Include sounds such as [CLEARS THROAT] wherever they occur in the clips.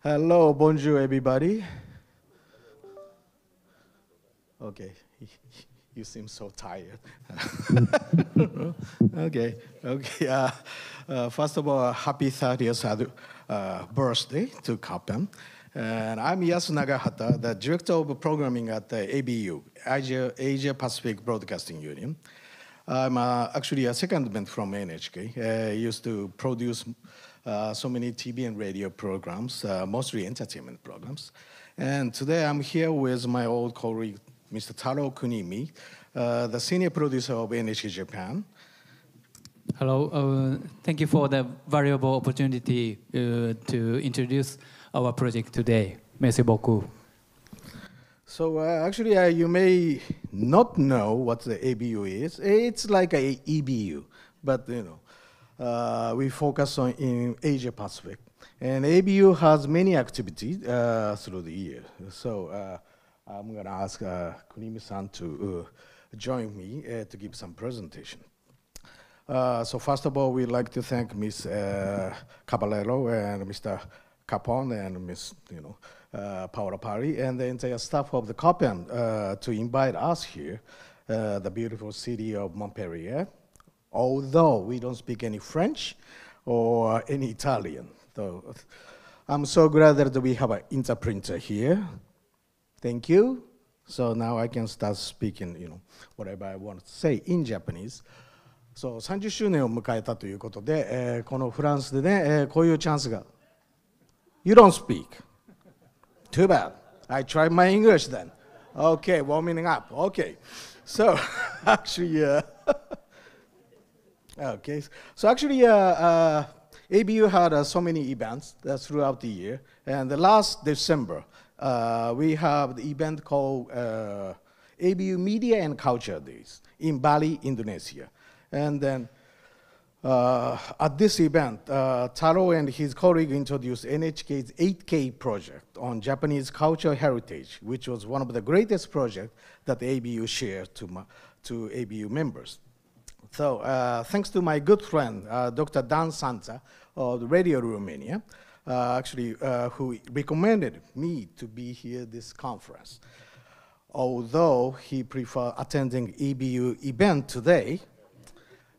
Hello, bonjour, everybody. Okay, [LAUGHS] you seem so tired. [LAUGHS] okay, okay. Uh, uh, first of all, happy 30th uh, birthday to Kaplan. And I'm Yasu Nagahata, the Director of Programming at the ABU, Asia, Asia Pacific Broadcasting Union. I'm uh, actually a secondment from NHK. I used to produce uh, so many TV and radio programs, uh, mostly entertainment programs. And today I'm here with my old colleague, Mr. Taro Kunimi, uh, the senior producer of NHK Japan. Hello, uh, thank you for the valuable opportunity uh, to introduce our project today. Merci beaucoup. So actually, you may not know what the ABU is. It's like a EBU, but you know, uh, we focus on in Asia Pacific. And ABU has many activities uh, through the year. So uh, I'm going to ask uh, Kunimi-san to uh, join me uh, to give some presentation. Uh, so first of all, we'd like to thank Ms. Caballero and Mr. Capone and Ms. You know, Paola Pari and the entire staff of the COPEN to invite us here, the beautiful city of Montpellier although we don't speak any French or any Italian. So I'm so glad that we have an interpreter here. Thank you. So now I can start speaking, you know, whatever I want to say in Japanese. そう30周年を迎えたということで、えー、このフランスでね、えー、こういうチャンスが。You don't speak. Too bad. I tried my English then. Okay, warming up. Okay. So, [LAUGHS] actually, uh, Okay, so actually, uh, uh, ABU had uh, so many events uh, throughout the year, and the last December, uh, we have the event called uh, ABU Media and Culture Days in Bali, Indonesia. And then at this event, Taro and his colleague introduced NHK's 8K project on Japanese cultural heritage, which was one of the greatest projects that ABU shared to, to ABU members. So uh, thanks to my good friend, uh, Dr. Dan Sanza of Radio Romania, uh, actually, uh, who recommended me to be here this conference. Although he preferred attending EBU event today,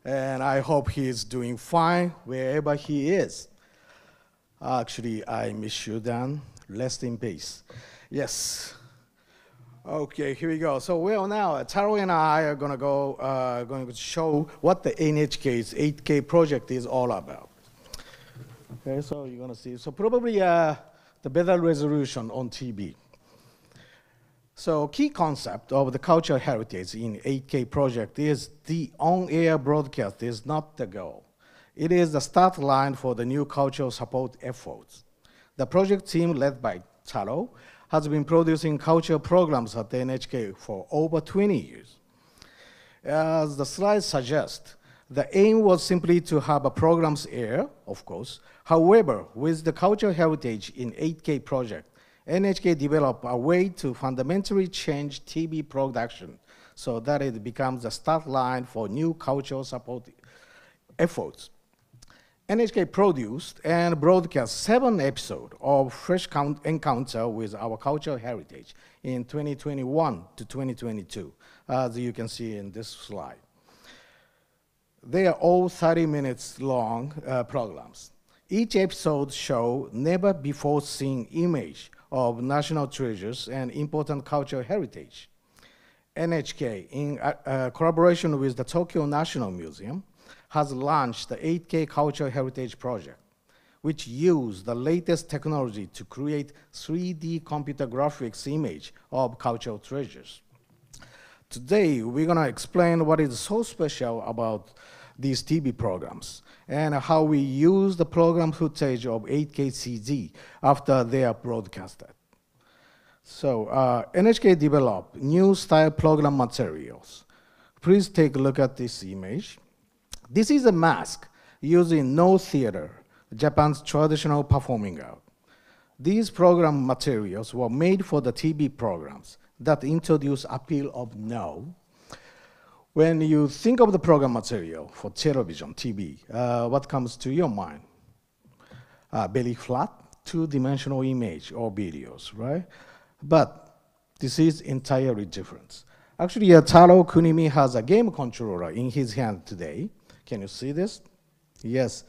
and I hope he is doing fine wherever he is. Actually, I miss you, Dan. Rest in peace. Yes. Okay, here we go. So well now, uh, Taro and I are gonna go, uh, going to show what the NHK's 8K project is all about. Okay, so you're gonna see. So probably uh, the better resolution on TB. So key concept of the cultural heritage in 8K project is the on-air broadcast is not the goal. It is the start line for the new cultural support efforts. The project team led by Taro has been producing culture programs at NHK for over 20 years. As the slides suggest, the aim was simply to have a program's air, of course. However, with the cultural heritage in 8K project, NHK developed a way to fundamentally change TV production so that it becomes a start line for new cultural support efforts. NHK produced and broadcast seven episodes of Fresh Encounter with Our Cultural Heritage in 2021 to 2022, as you can see in this slide. They are all 30 minutes long uh, programs. Each episode shows never before seen image of national treasures and important cultural heritage. NHK, in uh, uh, collaboration with the Tokyo National Museum, has launched the 8K Cultural Heritage Project, which uses the latest technology to create 3D computer graphics image of cultural treasures. Today, we're gonna explain what is so special about these TV programs and how we use the program footage of 8K CG after they are broadcasted. So uh, NHK developed new style program materials. Please take a look at this image. This is a mask used in no theater, Japan's traditional performing art. These program materials were made for the TV programs that introduce appeal of no. When you think of the program material for television, TV, uh, what comes to your mind? Uh, belly flat, two-dimensional image or videos, right? But this is entirely different. Actually, uh, Taro Kunimi has a game controller in his hand today. Can you see this? Yes.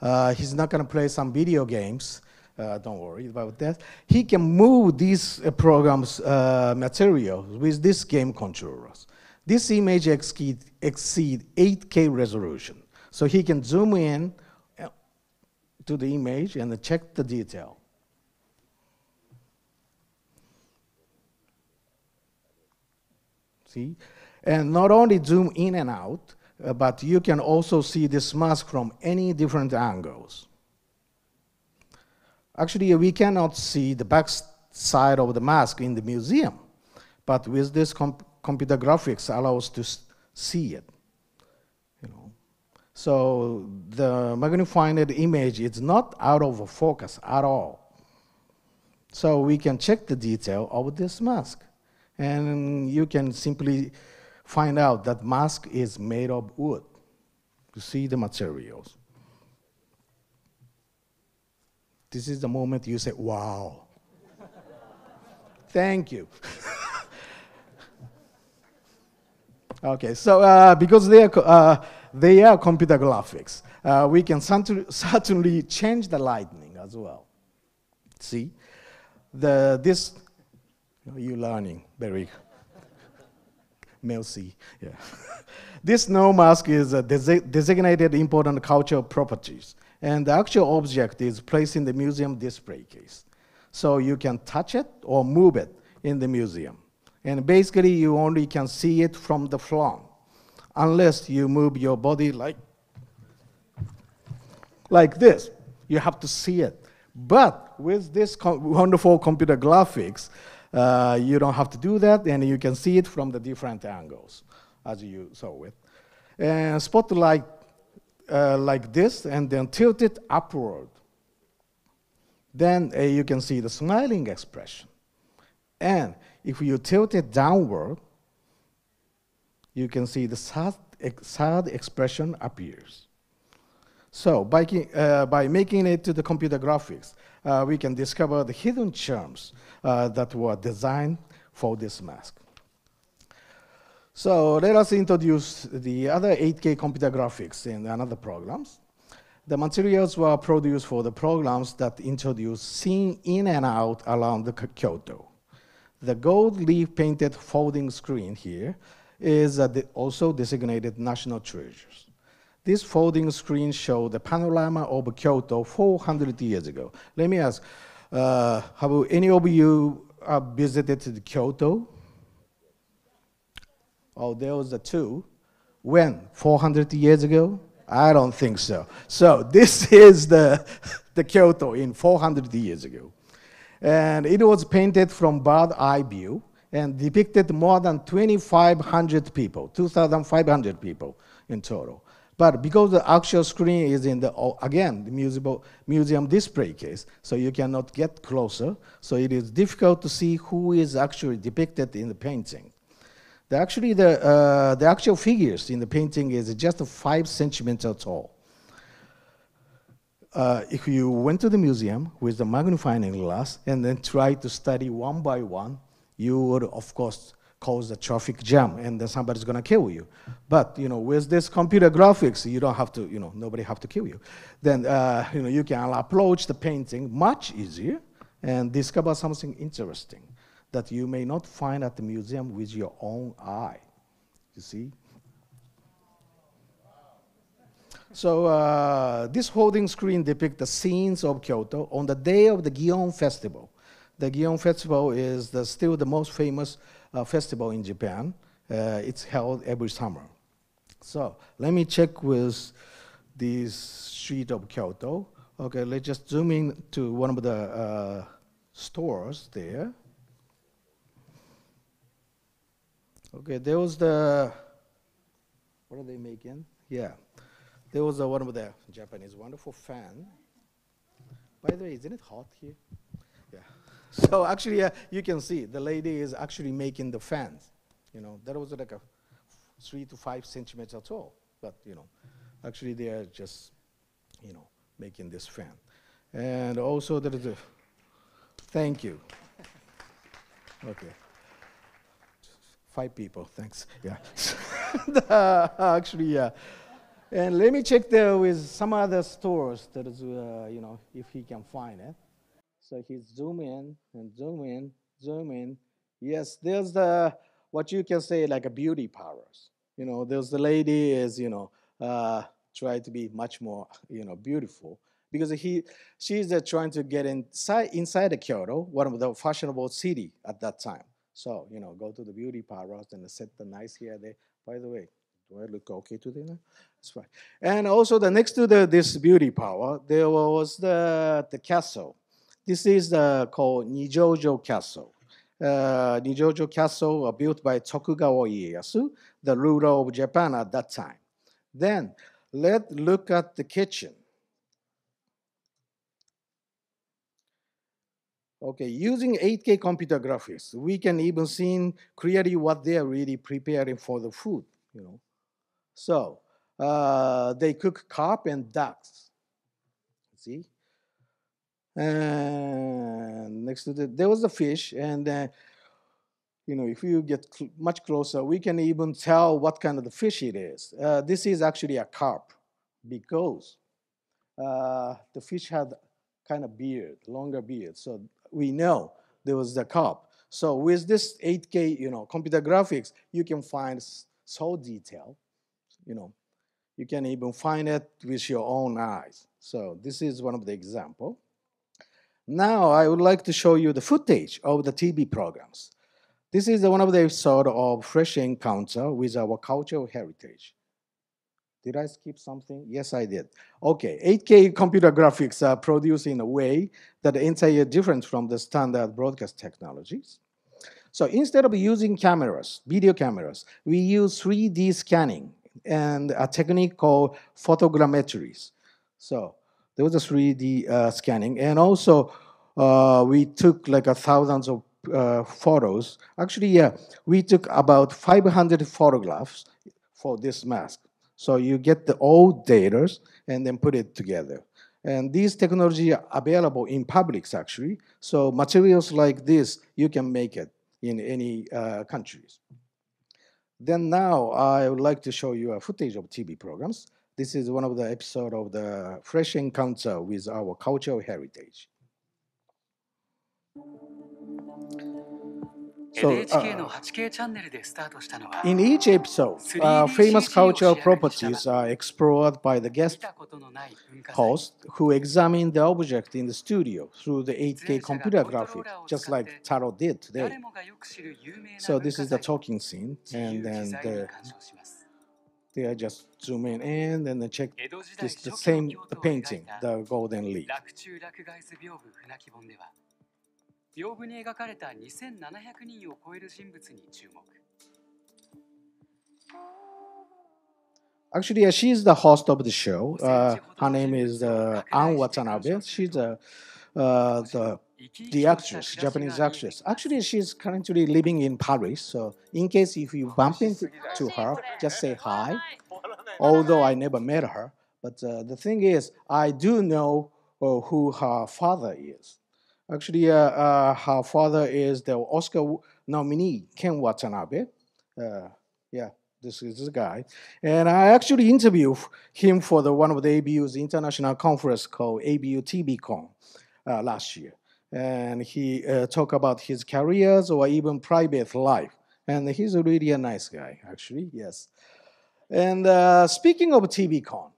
Uh, he's not going to play some video games. Uh, don't worry about that. He can move these uh, programs uh, material with this game controllers. This image exceed, exceed 8K resolution. So he can zoom in uh, to the image and check the detail. See? And not only zoom in and out, uh, but you can also see this mask from any different angles. Actually, we cannot see the back side of the mask in the museum, but with this comp computer graphics allows to see it. You know. So the magnified image is not out of focus at all. So we can check the detail of this mask. And you can simply find out that mask is made of wood. You see the materials. This is the moment you say, wow. [LAUGHS] Thank you. [LAUGHS] okay, so uh, because they are, uh, they are computer graphics, uh, we can [LAUGHS] certainly change the lightning as well. See, the, this, you're learning very Mel C. Yeah. [LAUGHS] this snow mask is a desi designated important cultural properties, and the actual object is placed in the museum display case. So you can touch it or move it in the museum. And basically, you only can see it from the floor, unless you move your body like, like this. You have to see it. But with this wonderful computer graphics, uh, you don't have to do that, and you can see it from the different angles, as you saw it. And spotlight uh, like this, and then tilt it upward. Then uh, you can see the smiling expression. And if you tilt it downward, you can see the sad, ex sad expression appears. So by, uh, by making it to the computer graphics, uh, we can discover the hidden charms uh, that were designed for this mask. So let us introduce the other 8K computer graphics in another programs. The materials were produced for the programs that introduce scene in and out around the Kyoto. The gold leaf painted folding screen here is also designated national treasures. This folding screen shows the panorama of Kyoto 400 years ago. Let me ask, uh, have any of you uh, visited Kyoto? Oh, there was a two. When? 400 years ago? I don't think so. So this [LAUGHS] is the, [LAUGHS] the Kyoto in 400 years ago. And it was painted from bird eye view and depicted more than 2,500 people, 2,500 people in total. But because the actual screen is in the, oh, again, the museum display case, so you cannot get closer, so it is difficult to see who is actually depicted in the painting. The, actually, the, uh, the actual figures in the painting is just five centimeter tall. Uh, if you went to the museum with the magnifying glass and then tried to study one by one, you would, of course, cause a traffic jam and then somebody's going to kill you. But, you know, with this computer graphics, you don't have to, you know, nobody have to kill you. Then, uh, you know, you can approach the painting much easier and discover something interesting that you may not find at the museum with your own eye. You see? So uh, this holding screen depicts the scenes of Kyoto on the day of the Gion Festival. The Gion Festival is the, still the most famous festival in Japan. Uh, it's held every summer. So let me check with this street of Kyoto. Okay, let's just zoom in to one of the uh, stores there. Okay, there was the, what are they making? Yeah, there was a, one of the Japanese wonderful fan. By the way, isn't it hot here? [LAUGHS] So actually, uh, you can see the lady is actually making the fans. You know, that was like a three to five centimeter tall. But you know, actually they are just, you know, making this fan. And also there is a, thank you. [LAUGHS] Okay. Five people, thanks. Yeah. [LAUGHS] the, uh, actually, yeah. And let me check there with some other stores that is, uh, you know, if he can find it. So he zoom in and zoom in, zoom in. Yes, there's the what you can say like a beauty powers. You know, there's the lady is you know uh, try to be much more you know beautiful because he she's uh, trying to get inside inside Kyoto, one of the fashionable city at that time. So you know, go to the beauty parlors and set the nice hair there. By the way, do I look okay today? Now? That's fine. And also, the next to the, this beauty power, there was the the castle. This is uh, called Nijojo Castle. Uh, Nijojo Castle was built by Tokugawa Ieyasu, the ruler of Japan at that time. Then let's look at the kitchen. Okay, using 8K computer graphics, we can even see clearly what they are really preparing for the food, you know. So uh, they cook carp and ducks. See? and next to that there was a fish and uh, you know if you get cl much closer we can even tell what kind of the fish it is uh, this is actually a carp because uh, the fish had kind of beard longer beard so we know there was the carp so with this 8k you know computer graphics you can find so detail you know you can even find it with your own eyes so this is one of the example now I would like to show you the footage of the TB programs. This is one of the episodes of Fresh Encounter with our cultural heritage. Did I skip something? Yes, I did. Okay, 8K computer graphics are produced in a way that is entirely different from the standard broadcast technologies. So instead of using cameras, video cameras, we use 3D scanning and a technique called photogrammetries. So there was a 3D uh, scanning, and also uh, we took like a thousands of uh, photos. Actually, yeah, we took about 500 photographs for this mask. So you get the old data and then put it together. And these technology are available in publics actually. So materials like this, you can make it in any uh, countries. Then now I would like to show you a footage of TV programs. This is one of the episodes of the Fresh Encounter with our cultural heritage. So, uh, in each episode, uh, famous cultural properties are explored by the guest host who examine the object in the studio through the 8K computer graphic, just like Taro did today. So this is the talking scene, and then the They are just zoom in and then check this the same painting, the golden leaf. 落中に描かれた2700人を超える人物に注目。Actually, yeah, she's the host of the show. Uh, her name is uh, Ann Watanabe. She's uh, uh, the the actress, Japanese actress. Actually, she's currently living in Paris, so in case if you bump into her, just say [LAUGHS] hi. [LAUGHS] Although I never met her, but uh, the thing is, I do know uh, who her father is. Actually, uh, uh her father is the Oscar nominee, Ken Watanabe. Uh, yeah, this is the guy. And I actually interviewed him for the one of the ABU's international conference called ABU TBCon uh, last year and he uh, talk about his careers or even private life. And he's really a nice guy, actually, yes. And uh, speaking of TVCon,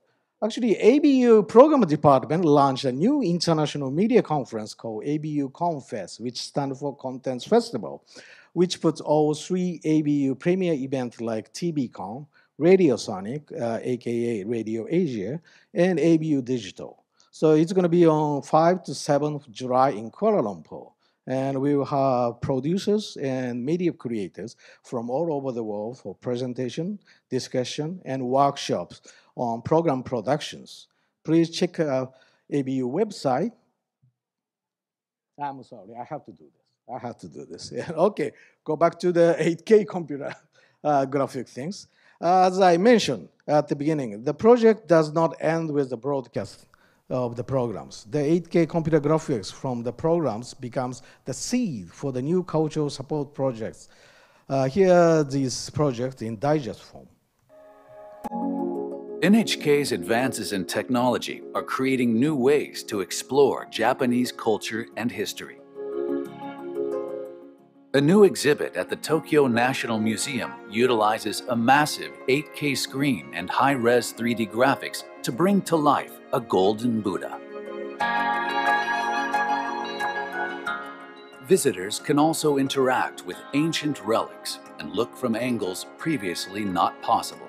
actually ABU program department launched a new international media conference called ABU Confest, which stands for Contents Festival, which puts all three ABU premier events like TVCon, Radio Sonic, uh, aka Radio Asia, and ABU Digital. So it's going to be on 5 to 7th July in Kuala Lumpur. And we will have producers and media creators from all over the world for presentation, discussion, and workshops on program productions. Please check our uh, ABU website. I'm sorry, I have to do this. I have to do this. [LAUGHS] Okay, go back to the 8K computer uh, graphic things. As I mentioned at the beginning, the project does not end with the broadcast of the programs. The 8K computer graphics from the programs becomes the seed for the new cultural support projects. Uh, here are these projects in digest form. NHK's advances in technology are creating new ways to explore Japanese culture and history. A new exhibit at the Tokyo National Museum utilizes a massive 8K screen and high res 3D graphics to bring to life a golden Buddha. Visitors can also interact with ancient relics and look from angles previously not possible.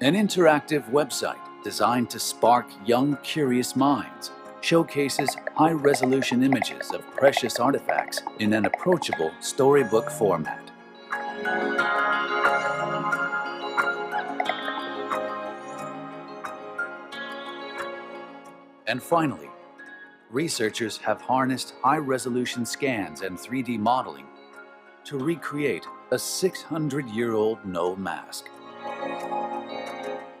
An interactive website designed to spark young curious minds showcases high resolution images of precious artifacts in an approachable storybook format. And finally, researchers have harnessed high-resolution scans and 3D modeling to recreate a 600-year-old no mask,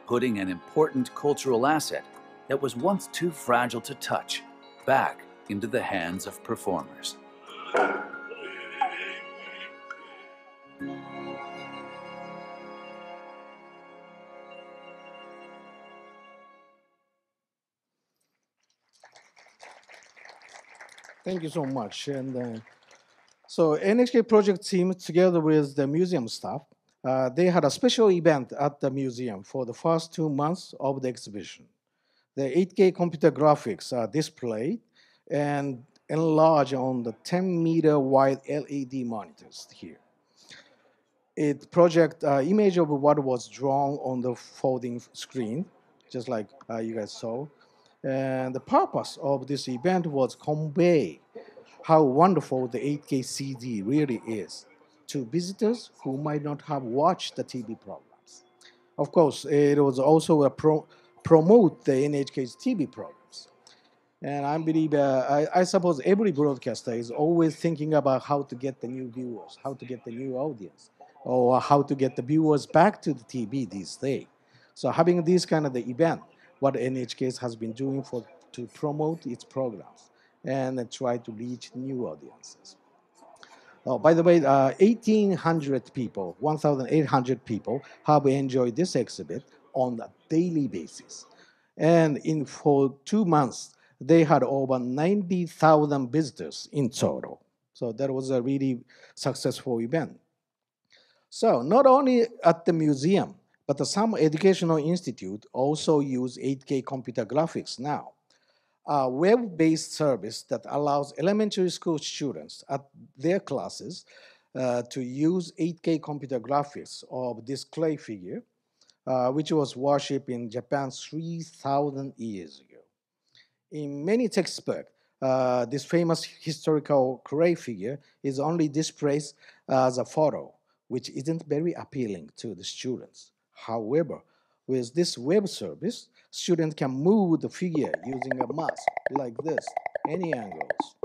putting an important cultural asset that was once too fragile to touch back into the hands of performers. Thank you so much. And uh, so NHK project team, together with the museum staff, uh, they had a special event at the museum for the first two months of the exhibition. The 8K computer graphics are displayed and enlarged on the 10 meter wide LED monitors here. It projects uh, image of what was drawn on the folding screen, just like uh, you guys saw. And the purpose of this event was convey how wonderful the 8K CD really is to visitors who might not have watched the TV programs. Of course, it was also a pro promote the NHK's TV programs. And I believe, uh, I, I, suppose every broadcaster is always thinking about how to get the new viewers, how to get the new audience, or how to get the viewers back to the TV these days. So having this kind of the event, what NHK has been doing for to promote its programs and try to reach new audiences. Oh, by the way, uh, 1,800 people, 1,800 people have enjoyed this exhibit on a daily basis. And in for two months, they had over 90,000 visitors in total. So that was a really successful event. So not only at the museum, but some educational institute also use 8K computer graphics now. A web-based service that allows elementary school students at their classes uh, to use 8K computer graphics of this clay figure uh, which was worshipped in Japan 3,000 years ago. In many textbooks, uh, this famous historical clay figure is only displayed as a photo, which isn't very appealing to the students. However, with this web service, students can move the figure using a mouse like this, any angles.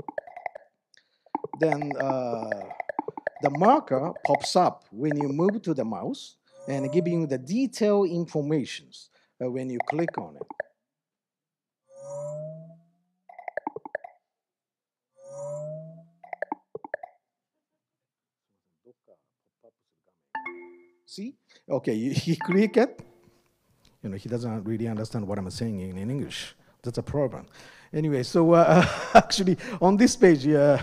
Then uh, the marker pops up when you move to the mouse, and giving you the detailed informations uh, when you click on it. See? Okay, you, [LAUGHS] he click it. You know, he doesn't really understand what I'm saying in, in English. That's a problem. Anyway, so uh, [LAUGHS] actually on this page, uh,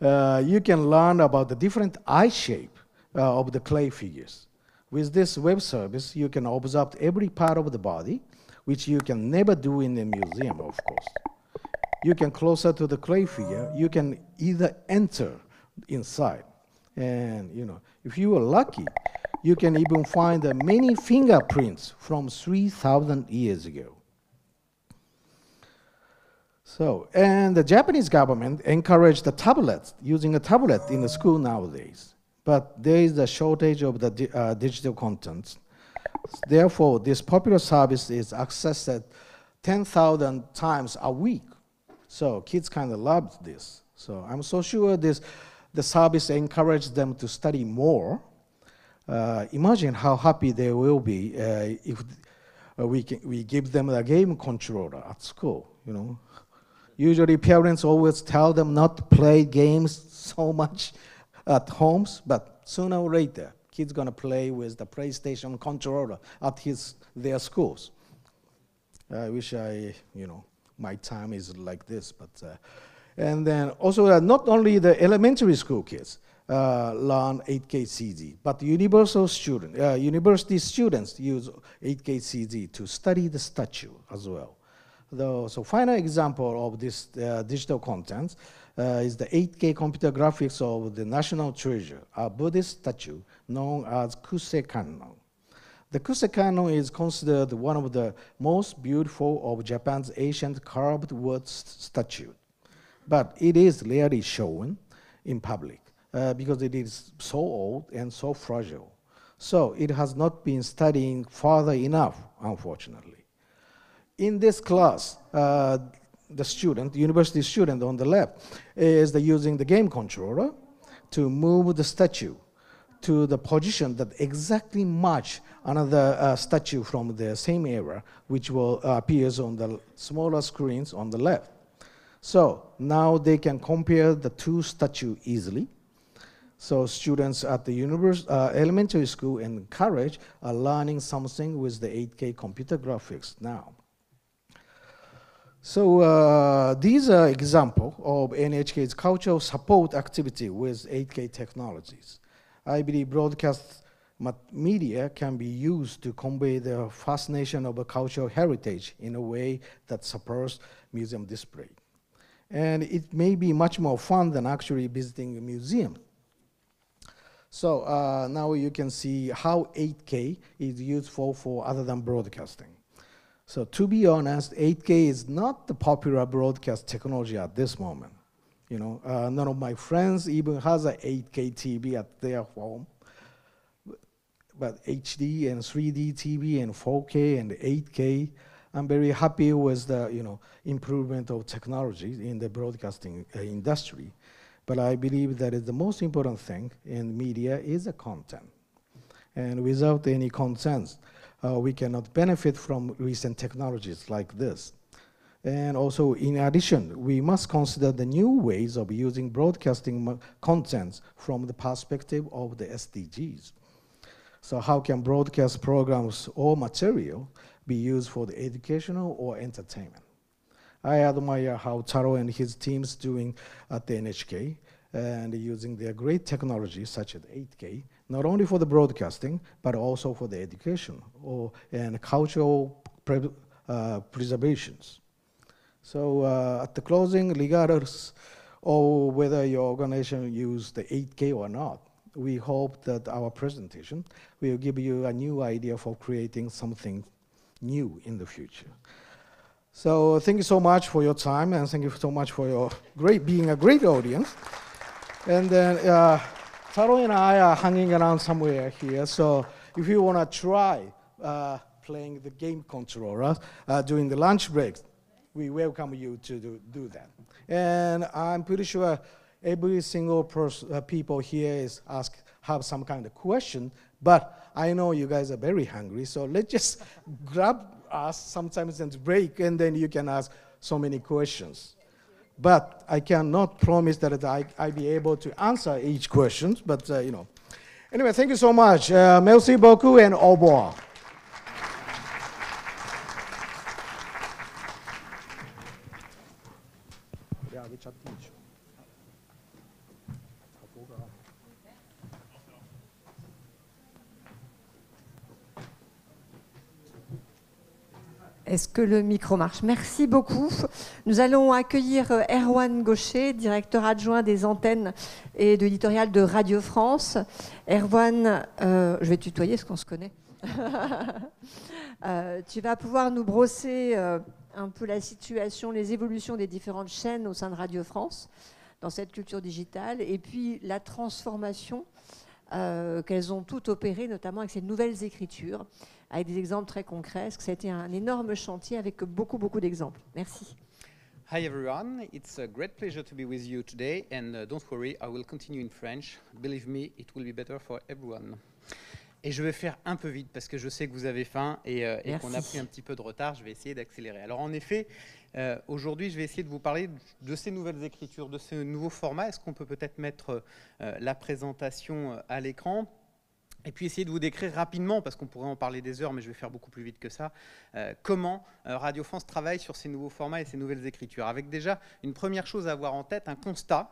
uh, you can learn about the different eye shape uh, of the clay figures. With this web service, you can observe every part of the body, which you can never do in a museum, of course. You can closer to the clay figure, you can either enter inside. And you know, if you are lucky, you can even find many fingerprints from 3,000 years ago. So, and the Japanese government encouraged the tablets, using a tablet in the school nowadays but there is a shortage of the di uh, digital content. Therefore, this popular service is accessed 10,000 times a week. So kids kind of loved this. So I'm so sure this, the service encouraged them to study more. Uh, imagine how happy they will be uh, if uh, we, can, we give them a game controller at school, you know. Usually parents always tell them not to play games [LAUGHS] so much at homes, but sooner or later, kids gonna play with the PlayStation controller at his, their schools. I wish I, you know, my time is like this, but, uh, and then also uh, not only the elementary school kids uh, learn 8K CD, but universal student, uh, university students use 8K CD to study the statue as well. Though, so final example of this uh, digital content uh, is the 8K computer graphics of the national treasure, a Buddhist statue known as Kusekannon. The Kusekannon is considered one of the most beautiful of Japan's ancient carved wood statues, but it is rarely shown in public uh, because it is so old and so fragile. So it has not been studying further enough, unfortunately. In this class, uh, the student, the university student on the left, is the using the game controller to move the statue to the position that exactly match another uh, statue from the same era, which will uh, appears on the smaller screens on the left. So now they can compare the two statue easily. So students at the universe, uh, elementary school and college are learning something with the 8K computer graphics now. So uh, these are example of NHK's cultural support activity with 8K technologies. I believe broadcast media can be used to convey the fascination of a cultural heritage in a way that supports museum display. And it may be much more fun than actually visiting a museum. So uh, now you can see how 8K is useful for other than broadcasting. So to be honest, 8K is not the popular broadcast technology at this moment. You know, uh, none of my friends even has an 8K TV at their home. But HD and 3D TV and 4K and 8K, I'm very happy with the you know improvement of technology in the broadcasting uh, industry. But I believe that is the most important thing in media is the content. And without any content, uh, we cannot benefit from recent technologies like this. And also, in addition, we must consider the new ways of using broadcasting contents from the perspective of the SDGs. So how can broadcast programs or material be used for the educational or entertainment? I admire how Taro and his teams doing at the NHK and using their great technology such as 8K not only for the broadcasting, but also for the education or, and cultural pre uh, preservations. So uh, at the closing, regardless of whether your organization used the 8K or not, we hope that our presentation will give you a new idea for creating something new in the future. So thank you so much for your time, and thank you so much for your great being a great audience. And then. Uh, Taro and I are hanging around somewhere here, so if you want to try uh, playing the game controller uh, uh, during the lunch break, we welcome you to do, do that. And I'm pretty sure every single uh, people here is ask have some kind of question, but I know you guys are very hungry, so let's just [LAUGHS] grab us sometimes and break, and then you can ask so many questions. But I cannot promise that I, I be able to answer each question, but uh, you know. Anyway, thank you so much. Uh, merci beaucoup and au revoir. Est-ce que le micro marche Merci beaucoup. Nous allons accueillir euh, Erwan Gaucher, directeur adjoint des antennes et de l'éditorial de Radio France. Erwan, euh, je vais tutoyer ce qu'on se connaît. [LAUGHS] Euh, tu vas pouvoir nous brosser un peu la situation, les évolutions des différentes chaînes au sein de Radio France dans cette culture digitale et puis la transformation qu'elles ont toutes opérée, notamment avec ces nouvelles écritures avec des exemples très concrets, parce que ça a été un énorme chantier avec beaucoup, beaucoup d'exemples. Merci. Hi everyone, it's a great pleasure to be with you today, and uh, don't worry, I will continue in French. Believe me, it will be better for everyone. Et je vais faire un peu vite parce que je sais que vous avez faim et, euh, qu'on a pris un petit peu de retard. Je vais essayer d'accélérer. Alors en effet, euh, aujourd'hui, je vais essayer de vous parler de ces nouvelles écritures, de ce nouveau format. Est-ce qu'on peut peut-être mettre euh, la présentation à l'écran et puis essayer de vous décrire rapidement, parce qu'on pourrait en parler des heures, mais je vais faire beaucoup plus vite que ça, euh, comment euh, Radio France travaille sur ces nouveaux formats et ces nouvelles écritures. Avec déjà une première chose à avoir en tête, un constat,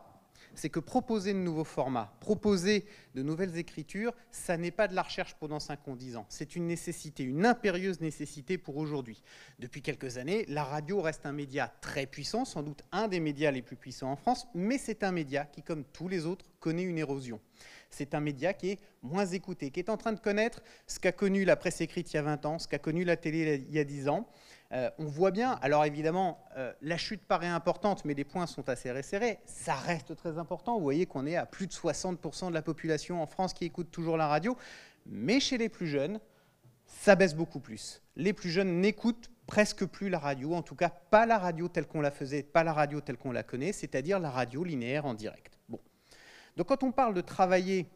c'est que proposer de nouveaux formats, proposer de nouvelles écritures, ça n'est pas de la recherche pendant 5 ou 10 ans. C'est une nécessité, une impérieuse nécessité pour aujourd'hui. Depuis quelques années, la radio reste un média très puissant, sans doute un des médias les plus puissants en France, mais c'est un média qui, comme tous les autres, connaît une érosion c'est un média qui est moins écouté, qui est en train de connaître ce qu'a connu la presse écrite il y a 20 ans, ce qu'a connu la télé il y a 10 ans. Euh, on voit bien, alors évidemment, euh, la chute paraît importante, mais les points sont assez resserrés. Ça reste très important. Vous voyez qu'on est à plus de 60% de la population en France qui écoute toujours la radio. Mais chez les plus jeunes, ça baisse beaucoup plus. Les plus jeunes n'écoutent presque plus la radio, en tout cas pas la radio telle qu'on la faisait, pas la radio telle qu'on la connaît, c'est-à-dire la radio linéaire en direct. Donc quand on parle de travailler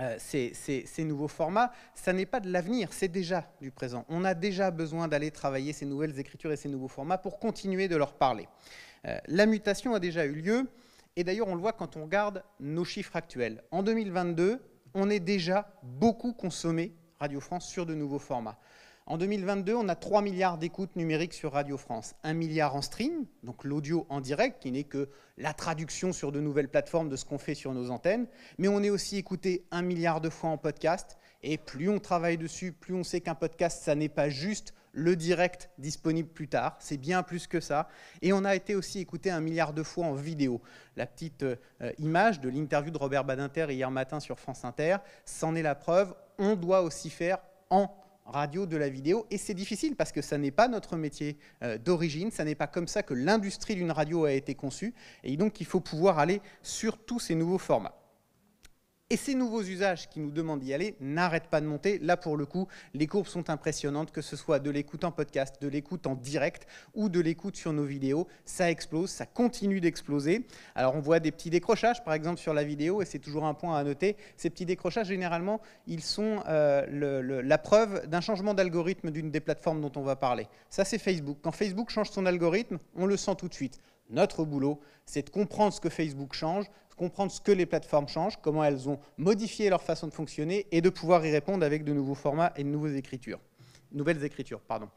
euh, ces, nouveaux formats, ça n'est pas de l'avenir, c'est déjà du présent. On a déjà besoin d'aller travailler ces nouvelles écritures et ces nouveaux formats pour continuer de leur parler. Euh, la mutation a déjà eu lieu, et d'ailleurs on le voit quand on regarde nos chiffres actuels. En 2022, on est déjà beaucoup consommé, Radio France, sur de nouveaux formats. En 2022, on a 3 milliards d'écoutes numériques sur Radio France. 1 milliard en stream, donc l'audio en direct, qui n'est que la traduction sur de nouvelles plateformes de ce qu'on fait sur nos antennes. Mais on est aussi écouté 1 milliard de fois en podcast. Et plus on travaille dessus, plus on sait qu'un podcast, ça n'est pas juste le direct disponible plus tard. C'est bien plus que ça. Et on a été aussi écouté 1 milliard de fois en vidéo. La petite euh, image de l'interview de Robert Badinter hier matin sur France Inter, c'en est la preuve. On doit aussi faire en radio, de la vidéo, et c'est difficile parce que ça n'est pas notre métier euh, d'origine, ça n'est pas comme ça que l'industrie d'une radio a été conçue, et donc il faut pouvoir aller sur tous ces nouveaux formats. Et ces nouveaux usages qui nous demandent d'y aller n'arrêtent pas de monter. Là, pour le coup, les courbes sont impressionnantes, que ce soit de l'écoute en podcast, de l'écoute en direct ou de l'écoute sur nos vidéos. Ça explose, ça continue d'exploser. Alors, on voit des petits décrochages, par exemple, sur la vidéo, et c'est toujours un point à noter. Ces petits décrochages, généralement, ils sont euh, la preuve d'un changement d'algorithme d'une des plateformes dont on va parler. Ça, c'est Facebook. Quand Facebook change son algorithme, on le sent tout de suite. Notre boulot, c'est de comprendre ce que Facebook change, comprendre ce que les plateformes changent, comment elles ont modifié leur façon de fonctionner et de pouvoir y répondre avec de nouveaux formats et de nouvelles écritures. écritures pardon.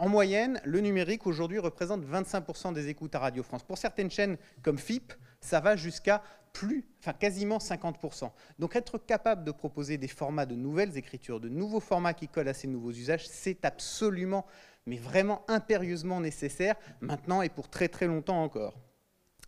En moyenne, le numérique aujourd'hui représente 25% des écoutes à Radio France. Pour certaines chaînes comme FIP, ça va jusqu'à plus, enfin quasiment 50%. Donc être capable de proposer des formats de nouvelles écritures, de nouveaux formats qui collent à ces nouveaux usages, c'est absolument, mais vraiment impérieusement nécessaire maintenant et pour très très longtemps encore.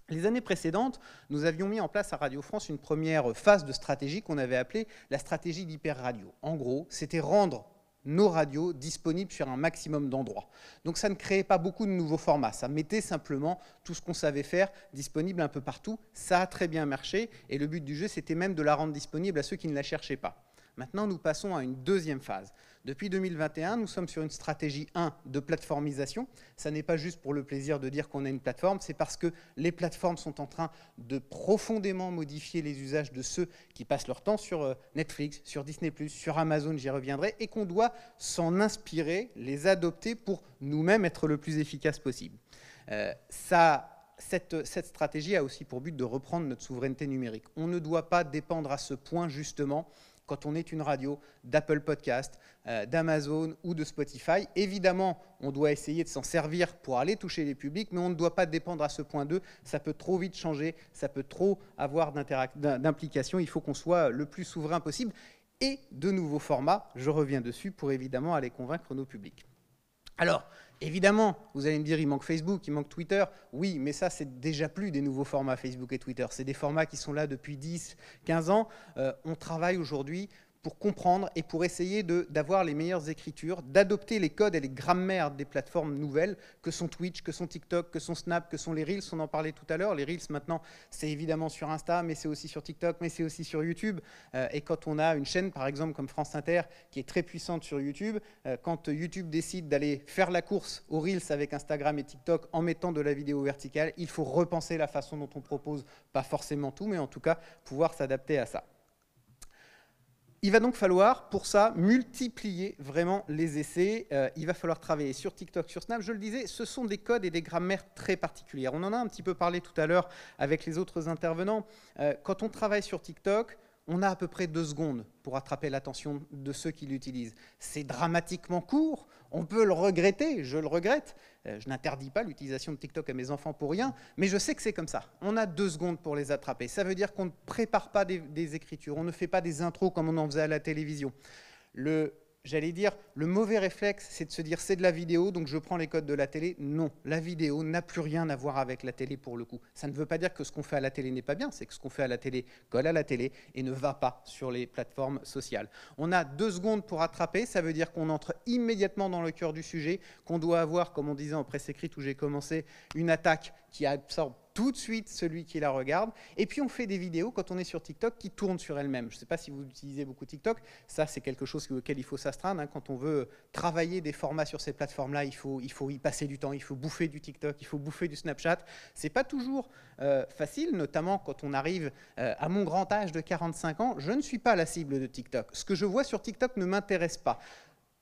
Les années précédentes, nous avions mis en place à Radio France une première phase de stratégie qu'on avait appelée la stratégie d'hyper-radio. En gros, c'était rendre nos radios disponibles sur un maximum d'endroits. Donc ça ne créait pas beaucoup de nouveaux formats, ça mettait simplement tout ce qu'on savait faire disponible un peu partout. Ça a très bien marché et le but du jeu, c'était même de la rendre disponible à ceux qui ne la cherchaient pas. Maintenant, nous passons à une deuxième phase. Depuis 2021, nous sommes sur une stratégie 1 de plateformisation. Ça n'est pas juste pour le plaisir de dire qu'on a une plateforme, c'est parce que les plateformes sont en train de profondément modifier les usages de ceux qui passent leur temps sur euh, Netflix, sur Disney+, sur Amazon, j'y reviendrai, et qu'on doit s'en inspirer, les adopter pour nous-mêmes être le plus efficace possible. Euh, cette, stratégie a aussi pour but de reprendre notre souveraineté numérique. On ne doit pas dépendre à ce point justement quand on est une radio d'Apple Podcast, euh, d'Amazon ou de Spotify. Évidemment, on doit essayer de s'en servir pour aller toucher les publics, mais on ne doit pas dépendre à ce point d'eux. Ça peut trop vite changer, ça peut trop avoir d'implication. Il faut qu'on soit le plus souverain possible. Et de nouveaux formats, je reviens dessus pour évidemment aller convaincre nos publics. Alors, Évidemment, vous allez me dire, il manque Facebook, il manque Twitter. Oui, mais ça, c'est déjà plus des nouveaux formats Facebook et Twitter. C'est des formats qui sont là depuis 10, 15 ans. Euh, on travaille aujourd'hui pour comprendre et pour essayer d'avoir les meilleures écritures, d'adopter les codes et les grammaires des plateformes nouvelles, que sont Twitch, que sont TikTok, que sont Snap, que sont les Reels, on en parlait tout à l'heure. Les Reels maintenant, c'est évidemment sur Insta, mais c'est aussi sur TikTok, mais c'est aussi sur YouTube. Euh, et quand on a une chaîne, par exemple, comme France Inter, qui est très puissante sur YouTube, euh, quand YouTube décide d'aller faire la course aux Reels avec Instagram et TikTok en mettant de la vidéo verticale, il faut repenser la façon dont on propose, pas forcément tout, mais en tout cas pouvoir s'adapter à ça il va donc falloir, pour ça, multiplier vraiment les essais. Euh, il va falloir travailler sur TikTok, sur Snap. Je le disais, ce sont des codes et des grammaires très particulières. On en a un petit peu parlé tout à l'heure avec les autres intervenants. Euh, quand on travaille sur TikTok, on a à peu près deux secondes pour attraper l'attention de ceux qui l'utilisent. C'est dramatiquement court, on peut le regretter, je le regrette, euh, je n'interdis pas l'utilisation de TikTok à mes enfants pour rien, mais je sais que c'est comme ça. On a deux secondes pour les attraper. Ça veut dire qu'on ne prépare pas des, écritures, on ne fait pas des intros comme on en faisait à la télévision. Le j'allais dire, le mauvais réflexe, c'est de se dire c'est de la vidéo, donc je prends les codes de la télé. Non, la vidéo n'a plus rien à voir avec la télé pour le coup. Ça ne veut pas dire que ce qu'on fait à la télé n'est pas bien, c'est que ce qu'on fait à la télé colle à la télé et ne va pas sur les plateformes sociales. On a deux secondes pour attraper, ça veut dire qu'on entre immédiatement dans le cœur du sujet, qu'on doit avoir, comme on disait en presse écrite où j'ai commencé, une attaque qui absorbe tout de suite celui qui la regarde. Et puis on fait des vidéos quand on est sur TikTok qui tournent sur elle-même. Je ne sais pas si vous utilisez beaucoup TikTok, ça c'est quelque chose auquel il faut s'astreindre. Hein. Quand on veut travailler des formats sur ces plateformes-là, il faut, il faut y passer du temps, il faut bouffer du TikTok, il faut bouffer du Snapchat. C'est pas toujours euh, facile, notamment quand on arrive euh, à mon grand âge de 45 ans, je ne suis pas la cible de TikTok. Ce que je vois sur TikTok ne m'intéresse pas.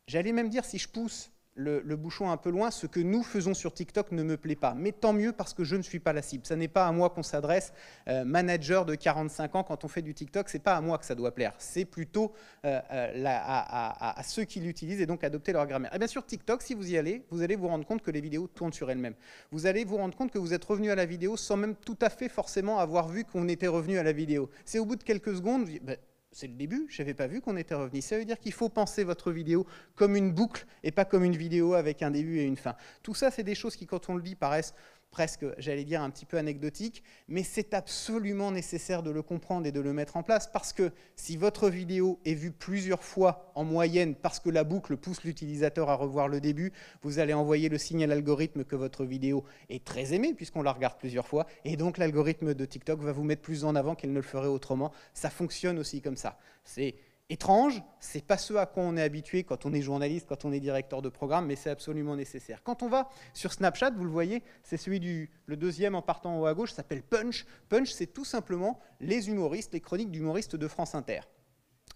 J'allais même dire si je pousse le, bouchon un peu loin, ce que nous faisons sur TikTok ne me plaît pas. Mais tant mieux parce que je ne suis pas la cible. Ce n'est pas à moi qu'on s'adresse. Euh, manager de 45 ans, quand on fait du TikTok, ce n'est pas à moi que ça doit plaire. C'est plutôt euh, euh, à, ceux qui l'utilisent et donc adopter leur grammaire. Et eh bien sûr, TikTok, si vous y allez, vous allez vous rendre compte que les vidéos tournent sur elles-mêmes. Vous allez vous rendre compte que vous êtes revenu à la vidéo sans même tout à fait forcément avoir vu qu'on était revenu à la vidéo. C'est au bout de quelques secondes, bah, c'est le début, je n'avais pas vu qu'on était revenu. Ça veut dire qu'il faut penser votre vidéo comme une boucle et pas comme une vidéo avec un début et une fin. Tout ça, c'est des choses qui, quand on le dit, paraissent presque, j'allais dire, un petit peu anecdotique, mais c'est absolument nécessaire de le comprendre et de le mettre en place parce que si votre vidéo est vue plusieurs fois en moyenne parce que la boucle pousse l'utilisateur à revoir le début, vous allez envoyer le signal algorithme que votre vidéo est très aimée puisqu'on la regarde plusieurs fois et donc l'algorithme de TikTok va vous mettre plus en avant qu'il ne le ferait autrement. Ça fonctionne aussi comme ça. C'est étrange, c'est pas ce à quoi on est habitué quand on est journaliste, quand on est directeur de programme, mais c'est absolument nécessaire. Quand on va sur Snapchat, vous le voyez, c'est celui du le deuxième en partant en haut à gauche, s'appelle Punch. Punch, c'est tout simplement les humoristes, les chroniques d'humoristes de France Inter.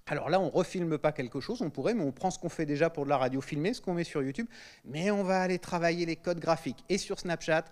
Alors là, on ne refilme pas quelque chose, on pourrait, mais on prend ce qu'on fait déjà pour de la radio filmée, ce qu'on met sur YouTube, mais on va aller travailler les codes graphiques. Et sur Snapchat,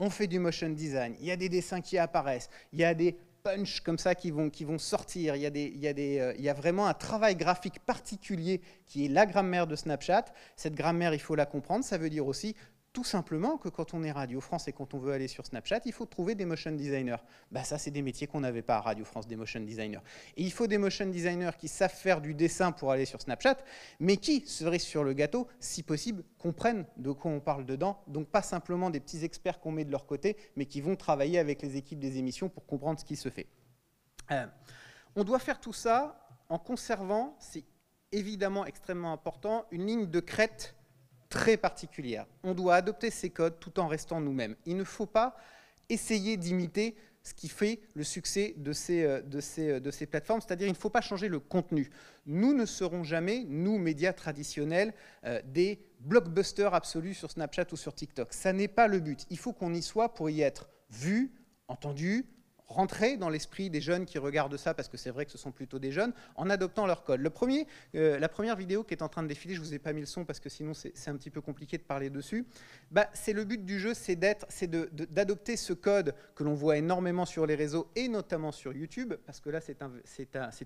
on fait du motion design, il y a des dessins qui apparaissent, il y a des punch comme ça qui vont, qui vont sortir. Il y, a des, il, des, euh, il y a vraiment un travail graphique particulier qui est la grammaire de Snapchat. Cette grammaire, il faut la comprendre. Ça veut dire aussi tout simplement que quand on est Radio France et quand on veut aller sur Snapchat, il faut trouver des motion designers. Bah ça, c'est des métiers qu'on n'avait pas à Radio France, des motion designers. Et il faut des motion designers qui savent faire du dessin pour aller sur Snapchat, mais qui, cerise sur le gâteau, si possible, comprennent de quoi on parle dedans. Donc pas simplement des petits experts qu'on met de leur côté, mais qui vont travailler avec les équipes des émissions pour comprendre ce qui se fait. Euh, on doit faire tout ça en conservant, c'est évidemment extrêmement important, une ligne de crête très particulière. On doit adopter ces codes tout en restant nous-mêmes. Il ne faut pas essayer d'imiter ce qui fait le succès de ces, euh, de ces, euh, de ces plateformes, c'est-à-dire il ne faut pas changer le contenu. Nous ne serons jamais, nous, médias traditionnels, euh, des blockbusters absolus sur Snapchat ou sur TikTok. Ça n'est pas le but. Il faut qu'on y soit pour y être vu, entendu, rentrer dans l'esprit des jeunes qui regardent ça, parce que c'est vrai que ce sont plutôt des jeunes, en adoptant leur code. Le premier, euh, la première vidéo qui est en train de défiler, je ne vous ai pas mis le son parce que sinon c'est un petit peu compliqué de parler dessus, bah, c'est le but du jeu, c'est d'adopter ce code que l'on voit énormément sur les réseaux et notamment sur YouTube, parce que là c'est un,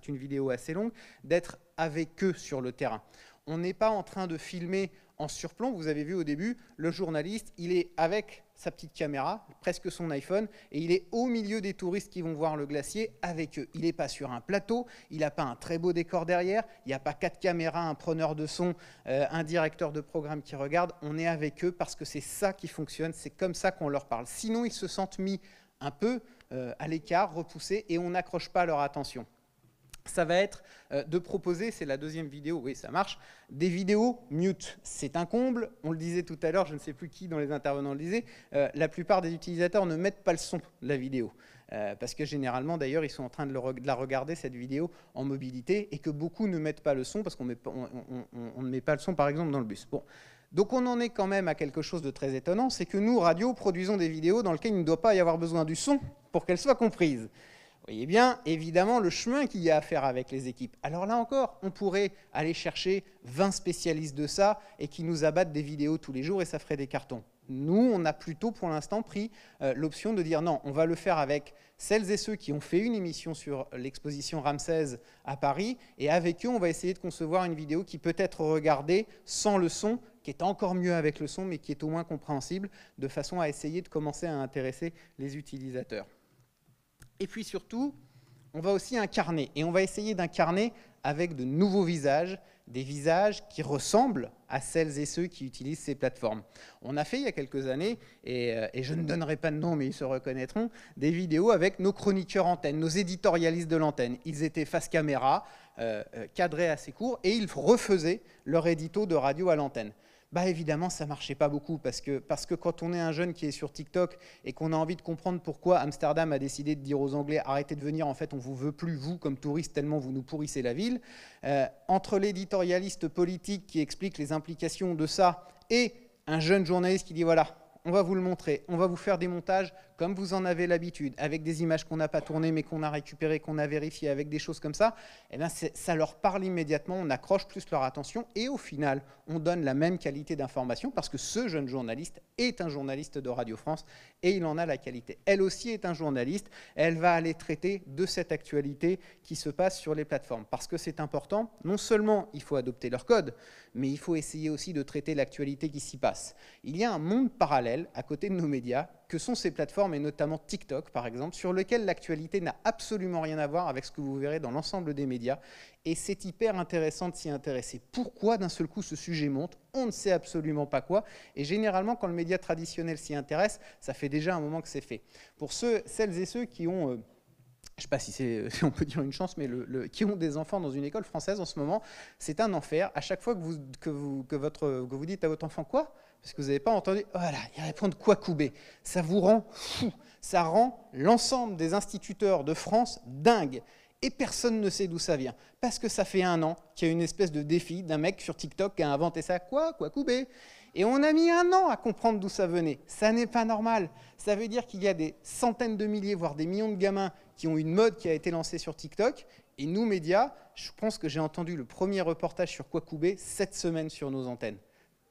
une vidéo assez longue, d'être avec eux sur le terrain. On n'est pas en train de filmer en surplomb, vous avez vu au début, le journaliste, il est avec sa petite caméra, presque son iPhone, et il est au milieu des touristes qui vont voir le glacier avec eux. Il n'est pas sur un plateau, il n'a pas un très beau décor derrière, il n'y a pas quatre caméras, un preneur de son, euh, un directeur de programme qui regarde, on est avec eux parce que c'est ça qui fonctionne, c'est comme ça qu'on leur parle. Sinon, ils se sentent mis un peu euh, à l'écart, repoussés, et on n'accroche pas leur attention ça va être euh, de proposer, c'est la deuxième vidéo, oui ça marche, des vidéos mute. C'est un comble, on le disait tout à l'heure, je ne sais plus qui dans les intervenants le disait, euh, la plupart des utilisateurs ne mettent pas le son de la vidéo. Euh, parce que généralement d'ailleurs ils sont en train de, la regarder cette vidéo en mobilité et que beaucoup ne mettent pas le son parce qu'on ne met pas le son par exemple dans le bus. Donc on en est quand même à quelque chose de très étonnant, c'est que nous, radio, produisons des vidéos dans lesquelles il ne doit pas y avoir besoin du son pour qu'elles soient comprises voyez bien évidemment le chemin qu'il y a à faire avec les équipes. Alors là encore, on pourrait aller chercher 20 spécialistes de ça et qui nous abattent des vidéos tous les jours et ça ferait des cartons. Nous, on a plutôt pour l'instant pris euh, l'option de dire non, on va le faire avec celles et ceux qui ont fait une émission sur l'exposition Ramsès à Paris, et avec eux, on va essayer de concevoir une vidéo qui peut être regardée sans le son, qui est encore mieux avec le son, mais qui est au moins compréhensible, de façon à essayer de commencer à intéresser les utilisateurs. Et puis surtout, on va aussi incarner, et on va essayer d'incarner avec de nouveaux visages, des visages qui ressemblent à celles et ceux qui utilisent ces plateformes. On a fait il y a quelques années, et, euh, je ne donnerai pas de nom, mais ils se reconnaîtront, des vidéos avec nos chroniqueurs antennes, nos éditorialistes de l'antenne. Ils étaient face caméra, euh, euh cadrés assez courts, et ils refaisaient leur édito de radio à l'antenne bah évidemment ça marchait pas beaucoup parce que, parce que quand on est un jeune qui est sur TikTok et qu'on a envie de comprendre pourquoi Amsterdam a décidé de dire aux Anglais arrêtez de venir, en fait on vous veut plus vous comme touristes tellement vous nous pourrissez la ville, euh, entre l'éditorialiste politique qui explique les implications de ça et un jeune journaliste qui dit voilà on va vous le montrer, on va vous faire des montages comme vous en avez l'habitude, avec des images qu'on n'a pas tournées mais qu'on a récupérées, qu'on a vérifiées, avec des choses comme ça, et eh bien ça leur parle immédiatement, on accroche plus leur attention et au final, on donne la même qualité d'information parce que ce jeune journaliste est un journaliste de Radio France et il en a la qualité. Elle aussi est un journaliste, elle va aller traiter de cette actualité qui se passe sur les plateformes parce que c'est important, non seulement il faut adopter leur code, mais il faut essayer aussi de traiter l'actualité qui s'y passe. Il y a un monde parallèle à côté de nos médias, que sont ces plateformes, et notamment TikTok par exemple, sur lequel l'actualité n'a absolument rien à voir avec ce que vous verrez dans l'ensemble des médias, et c'est hyper intéressant de s'y intéresser. Pourquoi d'un seul coup ce sujet monte On ne sait absolument pas quoi, et généralement quand le média traditionnel s'y intéresse, ça fait déjà un moment que c'est fait. Pour ceux, celles et ceux qui ont... Euh, je ne sais pas [LAUGHS] si, on peut dire une chance, mais qui ont des enfants dans une école française en ce moment, c'est un enfer. À chaque fois que vous, que vous dites à votre enfant quoi, parce que vous n'avez pas entendu, voilà, il répond de quoi couper. Ça vous rend fou. Ça rend l'ensemble des instituteurs de France dingue. Et personne ne sait d'où ça vient. Parce que ça fait un an qu'il y a une espèce de défi d'un mec sur TikTok qui a inventé ça. Quoi Quoi couper et on a mis un an à comprendre d'où ça venait. Ça n'est pas normal. Ça veut dire qu'il y a des centaines de milliers, voire des millions de gamins qui ont une mode qui a été lancée sur TikTok. Et nous, médias, je pense que j'ai entendu le premier reportage sur Kwakubé cette semaine sur nos antennes.